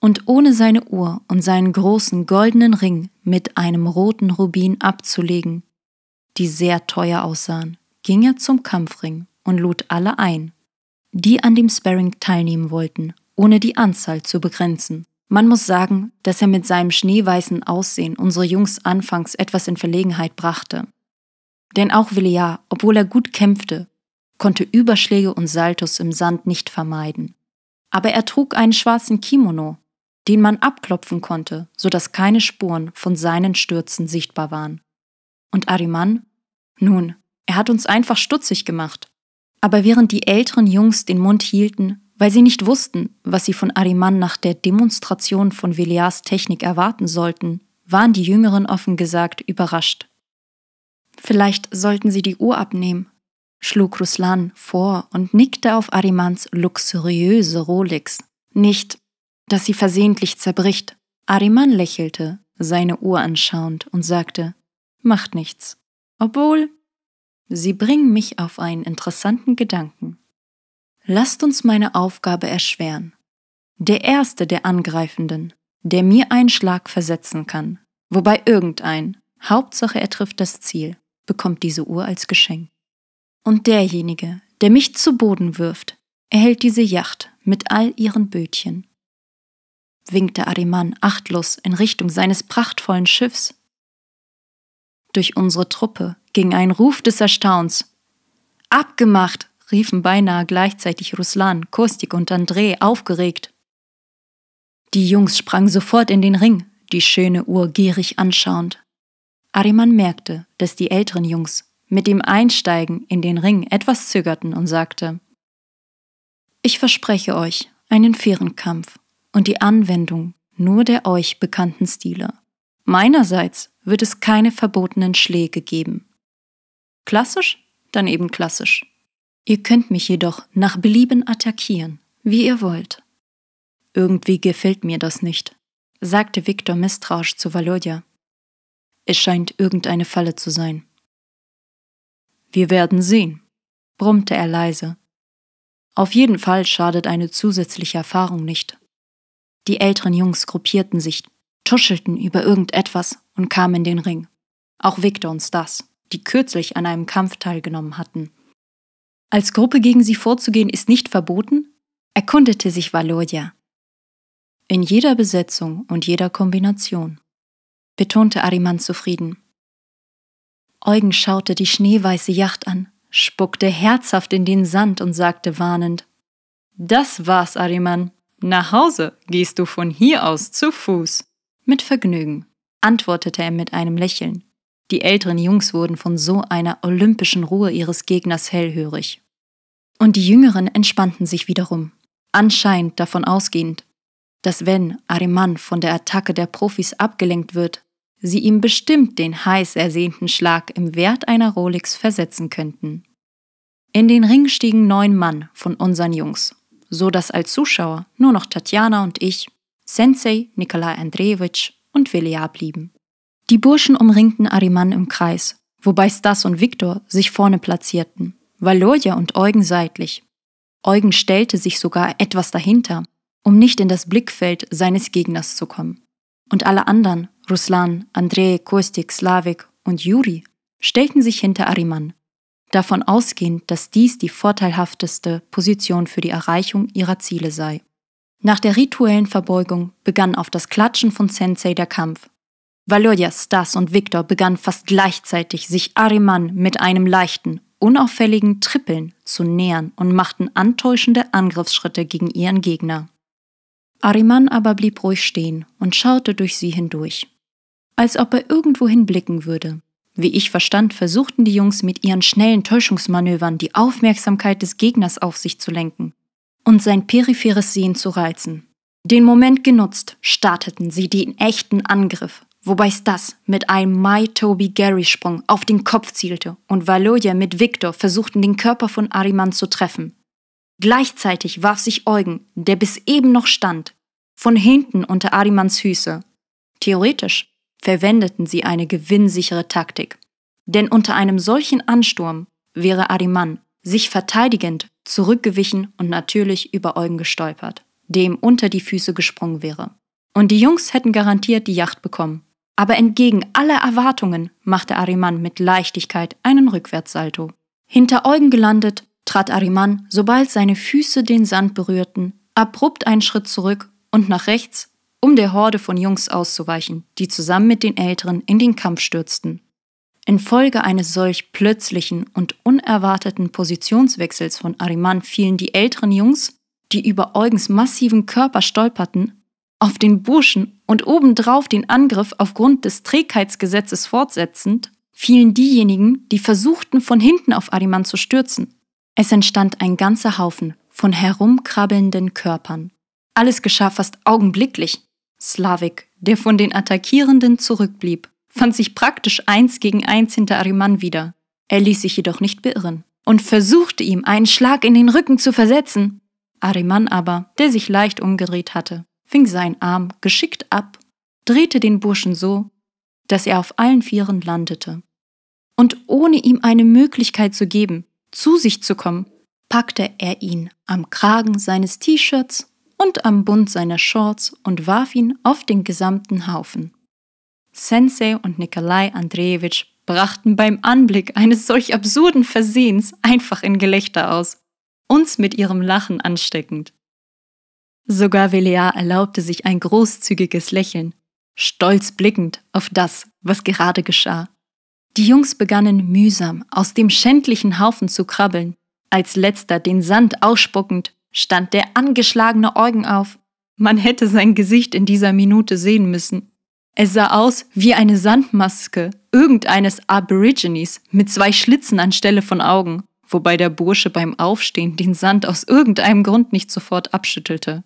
Und ohne seine Uhr und seinen großen goldenen Ring mit einem roten Rubin abzulegen, die sehr teuer aussahen, ging er zum Kampfring und lud alle ein, die an dem Sparring teilnehmen wollten, ohne die Anzahl zu begrenzen. Man muss sagen, dass er mit seinem schneeweißen Aussehen unsere Jungs anfangs etwas in Verlegenheit brachte. Denn auch Villiard, obwohl er gut kämpfte, konnte Überschläge und Saltos im Sand nicht vermeiden. Aber er trug einen schwarzen Kimono, den man abklopfen konnte, sodass keine Spuren von seinen Stürzen sichtbar waren. Und Ariman nun, er hat uns einfach stutzig gemacht. Aber während die älteren Jungs den Mund hielten, weil sie nicht wussten, was sie von Ariman nach der Demonstration von Villiers Technik erwarten sollten, waren die Jüngeren offen gesagt überrascht. Vielleicht sollten sie die Uhr abnehmen, schlug Ruslan vor und nickte auf Arimans luxuriöse Rolex. Nicht, dass sie versehentlich zerbricht. Ariman lächelte, seine Uhr anschauend, und sagte, Macht nichts. Obwohl, sie bringen mich auf einen interessanten Gedanken. Lasst uns meine Aufgabe erschweren. Der erste der Angreifenden, der mir einen Schlag versetzen kann, wobei irgendein, Hauptsache er trifft das Ziel, bekommt diese Uhr als Geschenk. Und derjenige, der mich zu Boden wirft, erhält diese Yacht mit all ihren Bötchen. Winkte Ariman achtlos in Richtung seines prachtvollen Schiffs, durch unsere Truppe ging ein Ruf des Erstaunens. Abgemacht! riefen beinahe gleichzeitig Ruslan, Kostik und André aufgeregt. Die Jungs sprangen sofort in den Ring, die schöne Uhr gierig anschauend. Ariman merkte, dass die älteren Jungs mit dem Einsteigen in den Ring etwas zögerten und sagte, Ich verspreche euch einen fairen Kampf und die Anwendung nur der euch bekannten Stile. Meinerseits wird es keine verbotenen Schläge geben. Klassisch? Dann eben klassisch. Ihr könnt mich jedoch nach Belieben attackieren, wie ihr wollt. Irgendwie gefällt mir das nicht, sagte Viktor misstrauisch zu Valodja. Es scheint irgendeine Falle zu sein. Wir werden sehen, brummte er leise. Auf jeden Fall schadet eine zusätzliche Erfahrung nicht. Die älteren Jungs gruppierten sich tuschelten über irgendetwas und kamen in den Ring. Auch Victor und Stas, die kürzlich an einem Kampf teilgenommen hatten. Als Gruppe gegen sie vorzugehen ist nicht verboten, erkundete sich Valodia. In jeder Besetzung und jeder Kombination, betonte Ariman zufrieden. Eugen schaute die schneeweiße Yacht an, spuckte herzhaft in den Sand und sagte warnend: Das war's, Ariman. Nach Hause gehst du von hier aus zu Fuß. Mit Vergnügen, antwortete er mit einem Lächeln. Die älteren Jungs wurden von so einer olympischen Ruhe ihres Gegners hellhörig. Und die Jüngeren entspannten sich wiederum, anscheinend davon ausgehend, dass wenn Ariman von der Attacke der Profis abgelenkt wird, sie ihm bestimmt den heiß ersehnten Schlag im Wert einer Rolex versetzen könnten. In den Ring stiegen neun Mann von unseren Jungs, so dass als Zuschauer nur noch Tatjana und ich Sensei Nikolai Andrejewitsch und Velia blieben. Die Burschen umringten Ariman im Kreis, wobei Stas und Viktor sich vorne platzierten, Valoja und Eugen seitlich. Eugen stellte sich sogar etwas dahinter, um nicht in das Blickfeld seines Gegners zu kommen. Und alle anderen, Ruslan, Andrei, Kostik, Slavik und Juri, stellten sich hinter Ariman, davon ausgehend, dass dies die vorteilhafteste Position für die Erreichung ihrer Ziele sei. Nach der rituellen Verbeugung begann auf das Klatschen von Sensei der Kampf. Valorja, Stas und Viktor begannen fast gleichzeitig, sich Ariman mit einem leichten, unauffälligen Trippeln zu nähern und machten antäuschende Angriffsschritte gegen ihren Gegner. Ariman aber blieb ruhig stehen und schaute durch sie hindurch. Als ob er irgendwohin blicken würde. Wie ich verstand, versuchten die Jungs mit ihren schnellen Täuschungsmanövern die Aufmerksamkeit des Gegners auf sich zu lenken und sein peripheres Sehen zu reizen. Den Moment genutzt, starteten sie den echten Angriff, wobei Stas mit einem My toby gary sprung auf den Kopf zielte und Valoja mit Victor versuchten, den Körper von Ariman zu treffen. Gleichzeitig warf sich Eugen, der bis eben noch stand, von hinten unter Arimans Füße. Theoretisch verwendeten sie eine gewinnsichere Taktik. Denn unter einem solchen Ansturm wäre Ariman, sich verteidigend, zurückgewichen und natürlich über Eugen gestolpert, dem unter die Füße gesprungen wäre. Und die Jungs hätten garantiert die Yacht bekommen. Aber entgegen aller Erwartungen machte Ariman mit Leichtigkeit einen Rückwärtssalto. Hinter Eugen gelandet, trat Ariman, sobald seine Füße den Sand berührten, abrupt einen Schritt zurück und nach rechts, um der Horde von Jungs auszuweichen, die zusammen mit den Älteren in den Kampf stürzten. Infolge eines solch plötzlichen und unerwarteten Positionswechsels von Ariman fielen die älteren Jungs, die über Eugens massiven Körper stolperten, auf den Burschen und obendrauf den Angriff aufgrund des Trägheitsgesetzes fortsetzend, fielen diejenigen, die versuchten, von hinten auf Ariman zu stürzen. Es entstand ein ganzer Haufen von herumkrabbelnden Körpern. Alles geschah fast augenblicklich. Slavik, der von den Attackierenden zurückblieb, fand sich praktisch eins gegen eins hinter Ariman wieder. Er ließ sich jedoch nicht beirren und versuchte ihm einen Schlag in den Rücken zu versetzen. Ariman aber, der sich leicht umgedreht hatte, fing seinen Arm geschickt ab, drehte den Burschen so, dass er auf allen Vieren landete. Und ohne ihm eine Möglichkeit zu geben, zu sich zu kommen, packte er ihn am Kragen seines T-Shirts und am Bund seiner Shorts und warf ihn auf den gesamten Haufen. Sensei und Nikolai Andrejewitsch brachten beim Anblick eines solch absurden Versehens einfach in Gelächter aus, uns mit ihrem Lachen ansteckend. Sogar Velea erlaubte sich ein großzügiges Lächeln, stolz blickend auf das, was gerade geschah. Die Jungs begannen mühsam aus dem schändlichen Haufen zu krabbeln. Als letzter den Sand ausspuckend, stand der angeschlagene Eugen auf. Man hätte sein Gesicht in dieser Minute sehen müssen. Es sah aus wie eine Sandmaske irgendeines Aborigines mit zwei Schlitzen anstelle von Augen, wobei der Bursche beim Aufstehen den Sand aus irgendeinem Grund nicht sofort abschüttelte,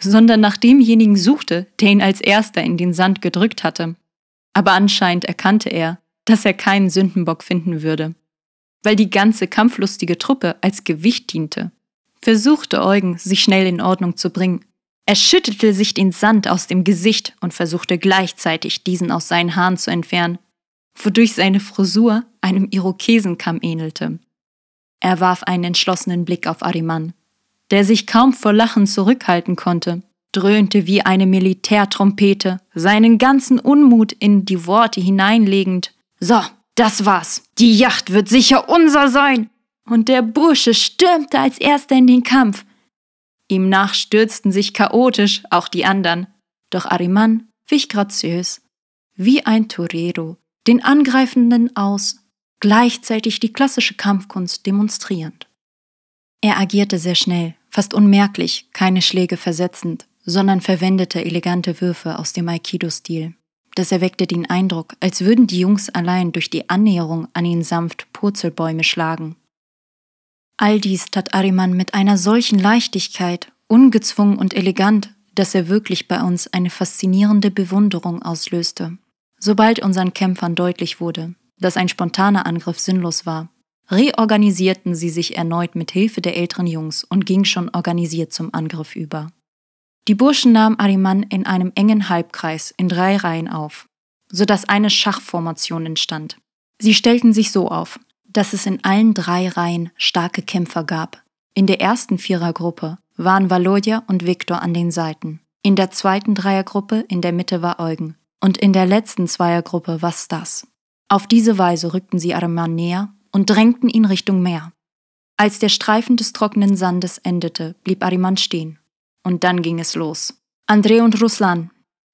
sondern nach demjenigen suchte, der ihn als erster in den Sand gedrückt hatte. Aber anscheinend erkannte er, dass er keinen Sündenbock finden würde. Weil die ganze kampflustige Truppe als Gewicht diente, versuchte Eugen, sich schnell in Ordnung zu bringen er schüttelte sich den Sand aus dem Gesicht und versuchte gleichzeitig, diesen aus seinen Haaren zu entfernen, wodurch seine Frisur einem Irokesenkamm ähnelte. Er warf einen entschlossenen Blick auf Ariman, der sich kaum vor Lachen zurückhalten konnte, dröhnte wie eine Militärtrompete, seinen ganzen Unmut in die Worte hineinlegend. So, das war's. Die Yacht wird sicher unser sein. Und der Bursche stürmte als erster in den Kampf, Ihm nach stürzten sich chaotisch auch die anderen, doch Ariman wich graziös, wie ein Torero, den Angreifenden aus, gleichzeitig die klassische Kampfkunst demonstrierend. Er agierte sehr schnell, fast unmerklich, keine Schläge versetzend, sondern verwendete elegante Würfe aus dem Aikido-Stil. Das erweckte den Eindruck, als würden die Jungs allein durch die Annäherung an ihn sanft Purzelbäume schlagen. All dies tat Ariman mit einer solchen Leichtigkeit, ungezwungen und elegant, dass er wirklich bei uns eine faszinierende Bewunderung auslöste. Sobald unseren Kämpfern deutlich wurde, dass ein spontaner Angriff sinnlos war, reorganisierten sie sich erneut mit Hilfe der älteren Jungs und gingen schon organisiert zum Angriff über. Die Burschen nahmen Ariman in einem engen Halbkreis in drei Reihen auf, sodass eine Schachformation entstand. Sie stellten sich so auf, dass es in allen drei Reihen starke Kämpfer gab. In der ersten Vierergruppe waren Valodja und Viktor an den Seiten. In der zweiten Dreiergruppe in der Mitte war Eugen. Und in der letzten Zweiergruppe war Stas. Auf diese Weise rückten sie Arman näher und drängten ihn Richtung Meer. Als der Streifen des trockenen Sandes endete, blieb Ariman stehen. Und dann ging es los. André und Ruslan,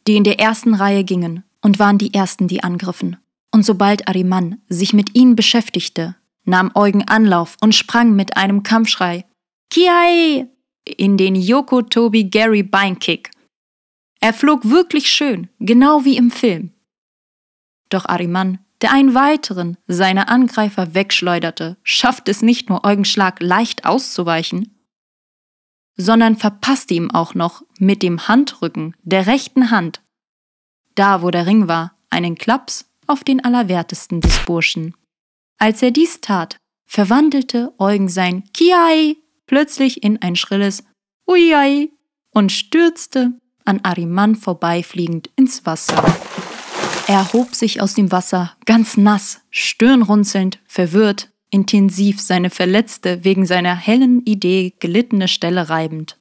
die in der ersten Reihe gingen und waren die ersten, die angriffen. Und sobald Ariman sich mit ihnen beschäftigte, nahm Eugen Anlauf und sprang mit einem Kampfschrei Kiai in den Yoko Tobi Gary Beinkick. Er flog wirklich schön, genau wie im Film. Doch Ariman, der einen weiteren seiner Angreifer wegschleuderte, schafft es nicht nur Eugen Schlag leicht auszuweichen, sondern verpasste ihm auch noch mit dem Handrücken der rechten Hand, da wo der Ring war, einen Klaps auf den Allerwertesten des Burschen. Als er dies tat, verwandelte Eugen sein Kiai plötzlich in ein schrilles Uiai und stürzte, an Ariman vorbeifliegend, ins Wasser. Er hob sich aus dem Wasser, ganz nass, stirnrunzelnd, verwirrt, intensiv seine verletzte, wegen seiner hellen Idee gelittene Stelle reibend.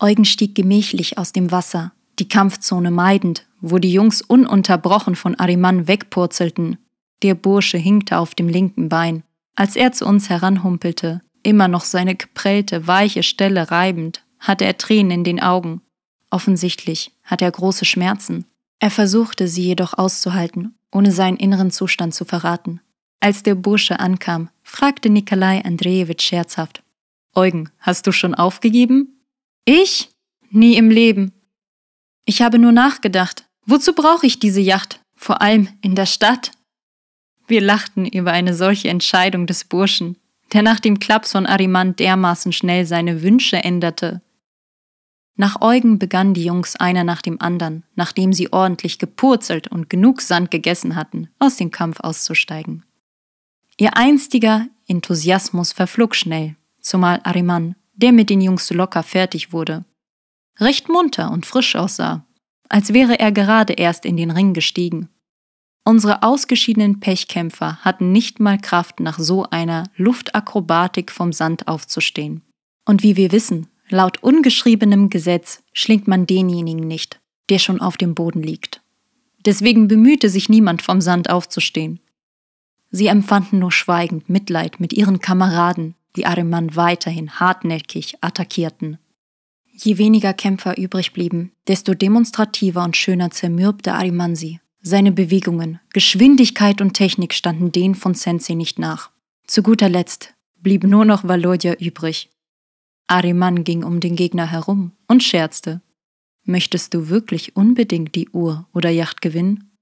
Eugen stieg gemächlich aus dem Wasser, die Kampfzone meidend, wo die Jungs ununterbrochen von Ariman wegpurzelten. Der Bursche hinkte auf dem linken Bein. Als er zu uns heranhumpelte, immer noch seine geprellte, weiche Stelle reibend, hatte er Tränen in den Augen. Offensichtlich hatte er große Schmerzen. Er versuchte sie jedoch auszuhalten, ohne seinen inneren Zustand zu verraten. Als der Bursche ankam, fragte Nikolai Andrejewitsch scherzhaft: Eugen, hast du schon aufgegeben? Ich? Nie im Leben. Ich habe nur nachgedacht, wozu brauche ich diese Yacht, vor allem in der Stadt? Wir lachten über eine solche Entscheidung des Burschen, der nach dem Klaps von Ariman dermaßen schnell seine Wünsche änderte. Nach Eugen begannen die Jungs einer nach dem anderen, nachdem sie ordentlich gepurzelt und genug Sand gegessen hatten, aus dem Kampf auszusteigen. Ihr einstiger Enthusiasmus verflog schnell, zumal Ariman, der mit den Jungs locker fertig wurde, recht munter und frisch aussah, als wäre er gerade erst in den Ring gestiegen. Unsere ausgeschiedenen Pechkämpfer hatten nicht mal Kraft, nach so einer Luftakrobatik vom Sand aufzustehen. Und wie wir wissen, laut ungeschriebenem Gesetz schlingt man denjenigen nicht, der schon auf dem Boden liegt. Deswegen bemühte sich niemand vom Sand aufzustehen. Sie empfanden nur schweigend Mitleid mit ihren Kameraden, die Ariman weiterhin hartnäckig attackierten. Je weniger Kämpfer übrig blieben, desto demonstrativer und schöner zermürbte Arimansi. Seine Bewegungen, Geschwindigkeit und Technik standen denen von Sensei nicht nach. Zu guter Letzt blieb nur noch Valodja übrig. Ariman ging um den Gegner herum und scherzte. Möchtest du wirklich unbedingt die Uhr oder Yacht gewinnen?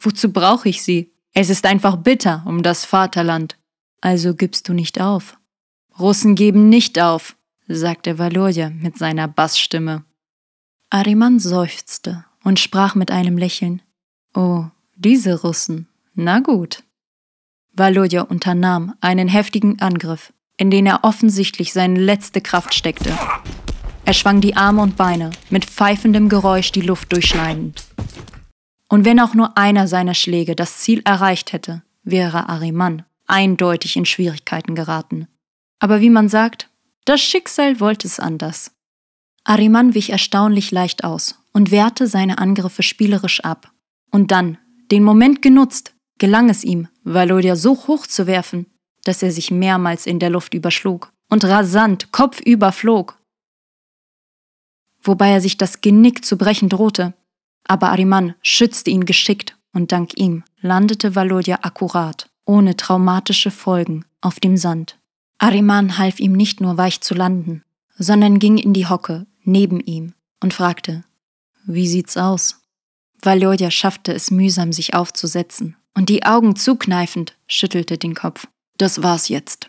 Wozu brauche ich sie? Es ist einfach bitter um das Vaterland. Also gibst du nicht auf. Russen geben nicht auf sagte Valorja mit seiner Bassstimme. Ariman seufzte und sprach mit einem Lächeln. Oh, diese Russen. Na gut. Valorja unternahm einen heftigen Angriff, in den er offensichtlich seine letzte Kraft steckte. Er schwang die Arme und Beine, mit pfeifendem Geräusch die Luft durchschneidend. Und wenn auch nur einer seiner Schläge das Ziel erreicht hätte, wäre Ariman eindeutig in Schwierigkeiten geraten. Aber wie man sagt, das Schicksal wollte es anders. Ariman wich erstaunlich leicht aus und wehrte seine Angriffe spielerisch ab. Und dann, den Moment genutzt, gelang es ihm, Valodia so hoch zu werfen, dass er sich mehrmals in der Luft überschlug und rasant kopfüber flog. Wobei er sich das Genick zu brechen drohte. Aber Ariman schützte ihn geschickt und dank ihm landete Valodia akkurat, ohne traumatische Folgen, auf dem Sand. Ariman half ihm nicht nur weich zu landen, sondern ging in die Hocke neben ihm und fragte, wie sieht's aus? Valorja schaffte es mühsam, sich aufzusetzen, und die Augen zukneifend schüttelte den Kopf. Das war's jetzt.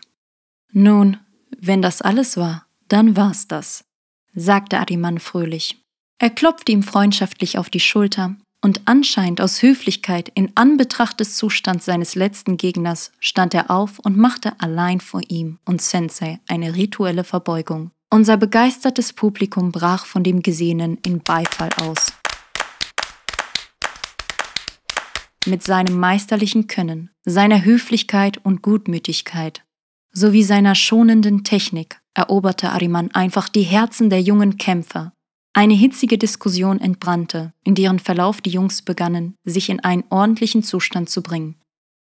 Nun, wenn das alles war, dann war's das, sagte Ariman fröhlich. Er klopfte ihm freundschaftlich auf die Schulter und anscheinend aus Höflichkeit in Anbetracht des Zustands seines letzten Gegners stand er auf und machte allein vor ihm und Sensei eine rituelle Verbeugung. Unser begeistertes Publikum brach von dem Gesehenen in Beifall aus. Mit seinem meisterlichen Können, seiner Höflichkeit und Gutmütigkeit sowie seiner schonenden Technik eroberte Ariman einfach die Herzen der jungen Kämpfer eine hitzige Diskussion entbrannte, in deren Verlauf die Jungs begannen, sich in einen ordentlichen Zustand zu bringen.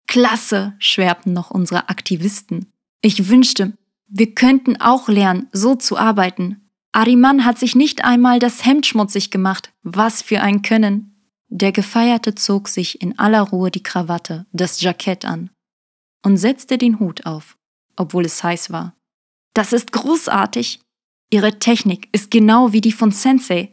Klasse, schwärmten noch unsere Aktivisten. Ich wünschte, wir könnten auch lernen, so zu arbeiten. Ariman hat sich nicht einmal das Hemd schmutzig gemacht. Was für ein Können! Der Gefeierte zog sich in aller Ruhe die Krawatte, das Jackett an und setzte den Hut auf, obwohl es heiß war. Das ist großartig! Ihre Technik ist genau wie die von Sensei,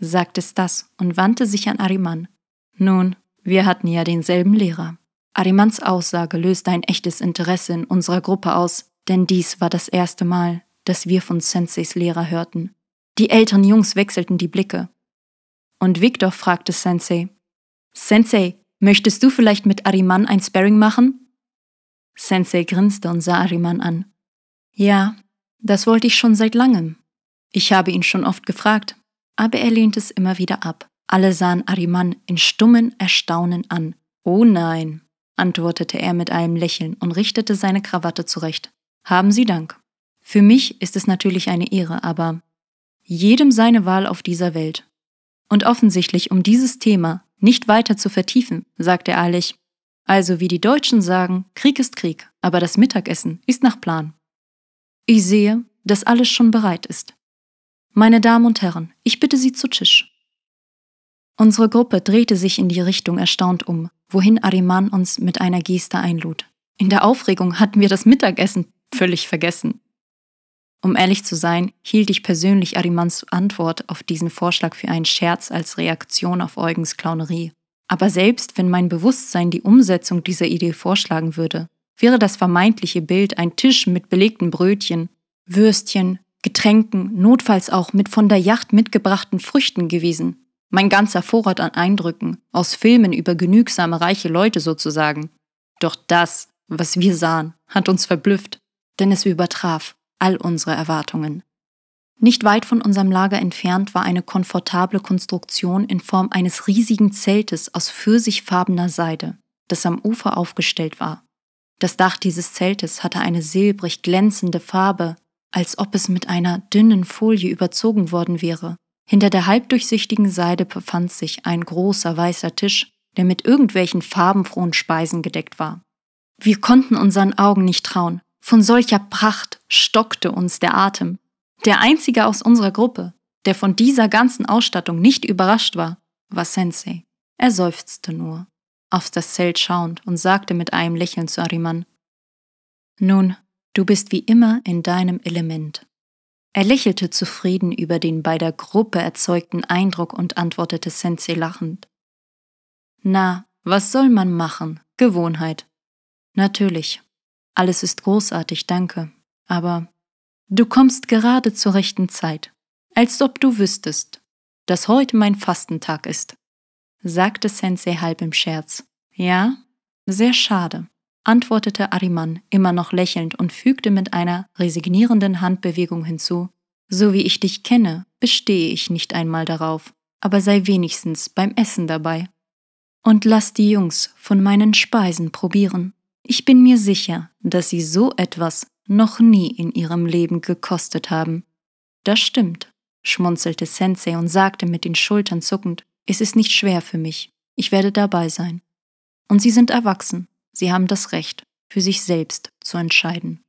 sagte Stas und wandte sich an Ariman. Nun, wir hatten ja denselben Lehrer. Arimans Aussage löste ein echtes Interesse in unserer Gruppe aus, denn dies war das erste Mal, dass wir von Senseis Lehrer hörten. Die älteren Jungs wechselten die Blicke. Und Victor fragte Sensei: Sensei, möchtest du vielleicht mit Ariman ein Sparring machen? Sensei grinste und sah Ariman an. Ja, das wollte ich schon seit langem. Ich habe ihn schon oft gefragt, aber er lehnt es immer wieder ab. Alle sahen Ariman in stummem Erstaunen an. Oh nein, antwortete er mit einem Lächeln und richtete seine Krawatte zurecht. Haben Sie Dank. Für mich ist es natürlich eine Ehre, aber jedem seine Wahl auf dieser Welt. Und offensichtlich, um dieses Thema nicht weiter zu vertiefen, sagte er ehrlich. Also wie die Deutschen sagen, Krieg ist Krieg, aber das Mittagessen ist nach Plan. Ich sehe, dass alles schon bereit ist. Meine Damen und Herren, ich bitte Sie zu Tisch. Unsere Gruppe drehte sich in die Richtung erstaunt um, wohin Ariman uns mit einer Geste einlud. In der Aufregung hatten wir das Mittagessen völlig vergessen. Um ehrlich zu sein, hielt ich persönlich Arimans Antwort auf diesen Vorschlag für einen Scherz als Reaktion auf Eugens Clownerie. Aber selbst wenn mein Bewusstsein die Umsetzung dieser Idee vorschlagen würde, wäre das vermeintliche Bild ein Tisch mit belegten Brötchen, Würstchen, Getränken, notfalls auch mit von der Yacht mitgebrachten Früchten gewesen. Mein ganzer Vorrat an Eindrücken, aus Filmen über genügsame reiche Leute sozusagen. Doch das, was wir sahen, hat uns verblüfft, denn es übertraf all unsere Erwartungen. Nicht weit von unserem Lager entfernt war eine komfortable Konstruktion in Form eines riesigen Zeltes aus pfirsichfarbener Seide, das am Ufer aufgestellt war. Das Dach dieses Zeltes hatte eine silbrig glänzende Farbe, als ob es mit einer dünnen Folie überzogen worden wäre. Hinter der halbdurchsichtigen Seide befand sich ein großer weißer Tisch, der mit irgendwelchen farbenfrohen Speisen gedeckt war. Wir konnten unseren Augen nicht trauen. Von solcher Pracht stockte uns der Atem. Der einzige aus unserer Gruppe, der von dieser ganzen Ausstattung nicht überrascht war, war Sensei. Er seufzte nur auf das Zelt schauend und sagte mit einem Lächeln zu Ariman: Nun, du bist wie immer in deinem Element. Er lächelte zufrieden über den bei der Gruppe erzeugten Eindruck und antwortete Sensei lachend. Na, was soll man machen? Gewohnheit. Natürlich. Alles ist großartig, danke. Aber du kommst gerade zur rechten Zeit. Als ob du wüsstest, dass heute mein Fastentag ist sagte Sensei halb im Scherz. Ja, sehr schade, antwortete Ariman immer noch lächelnd und fügte mit einer resignierenden Handbewegung hinzu, so wie ich dich kenne, bestehe ich nicht einmal darauf, aber sei wenigstens beim Essen dabei. Und lass die Jungs von meinen Speisen probieren. Ich bin mir sicher, dass sie so etwas noch nie in ihrem Leben gekostet haben. Das stimmt, schmunzelte Sensei und sagte mit den Schultern zuckend, es ist nicht schwer für mich. Ich werde dabei sein. Und Sie sind erwachsen. Sie haben das Recht, für sich selbst zu entscheiden.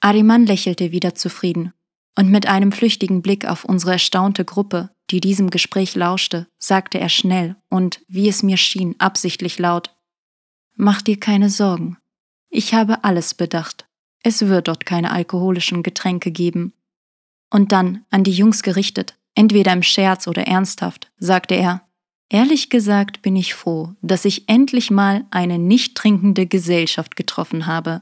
Ariman lächelte wieder zufrieden. Und mit einem flüchtigen Blick auf unsere erstaunte Gruppe, die diesem Gespräch lauschte, sagte er schnell und, wie es mir schien, absichtlich laut, Mach dir keine Sorgen. Ich habe alles bedacht. Es wird dort keine alkoholischen Getränke geben. Und dann, an die Jungs gerichtet, entweder im Scherz oder ernsthaft, sagte er, Ehrlich gesagt bin ich froh, dass ich endlich mal eine nicht trinkende Gesellschaft getroffen habe.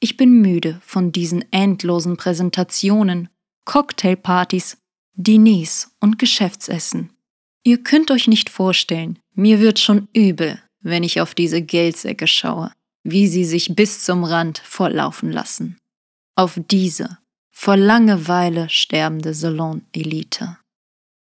Ich bin müde von diesen endlosen Präsentationen, Cocktailpartys, Diners und Geschäftsessen. Ihr könnt euch nicht vorstellen, mir wird schon übel, wenn ich auf diese Geldsäcke schaue, wie sie sich bis zum Rand volllaufen lassen. Auf diese vor Langeweile sterbende Salon-Elite.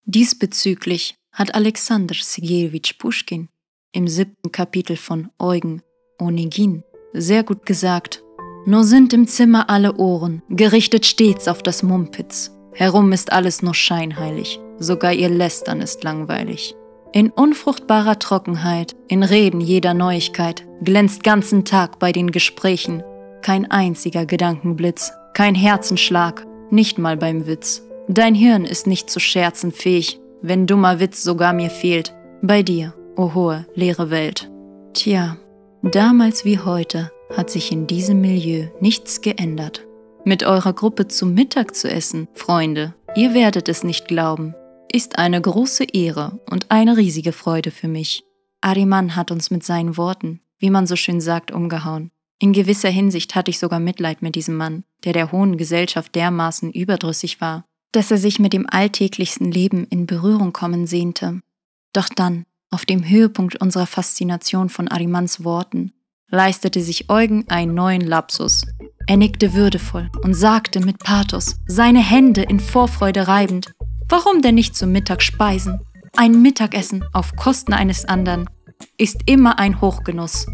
Diesbezüglich hat Alexander Sergejewitsch Puschkin im siebten Kapitel von Eugen Onegin sehr gut gesagt. Nur sind im Zimmer alle Ohren, gerichtet stets auf das Mumpitz. Herum ist alles nur scheinheilig, sogar ihr Lästern ist langweilig. In unfruchtbarer Trockenheit, in Reden jeder Neuigkeit, glänzt ganzen Tag bei den Gesprächen. Kein einziger Gedankenblitz, kein Herzenschlag, nicht mal beim Witz. Dein Hirn ist nicht zu scherzen fähig, wenn dummer Witz sogar mir fehlt, bei dir, o oh hohe, leere Welt. Tja, damals wie heute hat sich in diesem Milieu nichts geändert. Mit eurer Gruppe zum Mittag zu essen, Freunde, ihr werdet es nicht glauben, ist eine große Ehre und eine riesige Freude für mich. Ariman hat uns mit seinen Worten, wie man so schön sagt, umgehauen. In gewisser Hinsicht hatte ich sogar Mitleid mit diesem Mann, der der hohen Gesellschaft dermaßen überdrüssig war dass er sich mit dem alltäglichsten Leben in Berührung kommen sehnte. Doch dann, auf dem Höhepunkt unserer Faszination von Arimans Worten, leistete sich Eugen einen neuen Lapsus. Er nickte würdevoll und sagte mit Pathos, seine Hände in Vorfreude reibend, warum denn nicht zum Mittag speisen? Ein Mittagessen auf Kosten eines anderen ist immer ein Hochgenuss.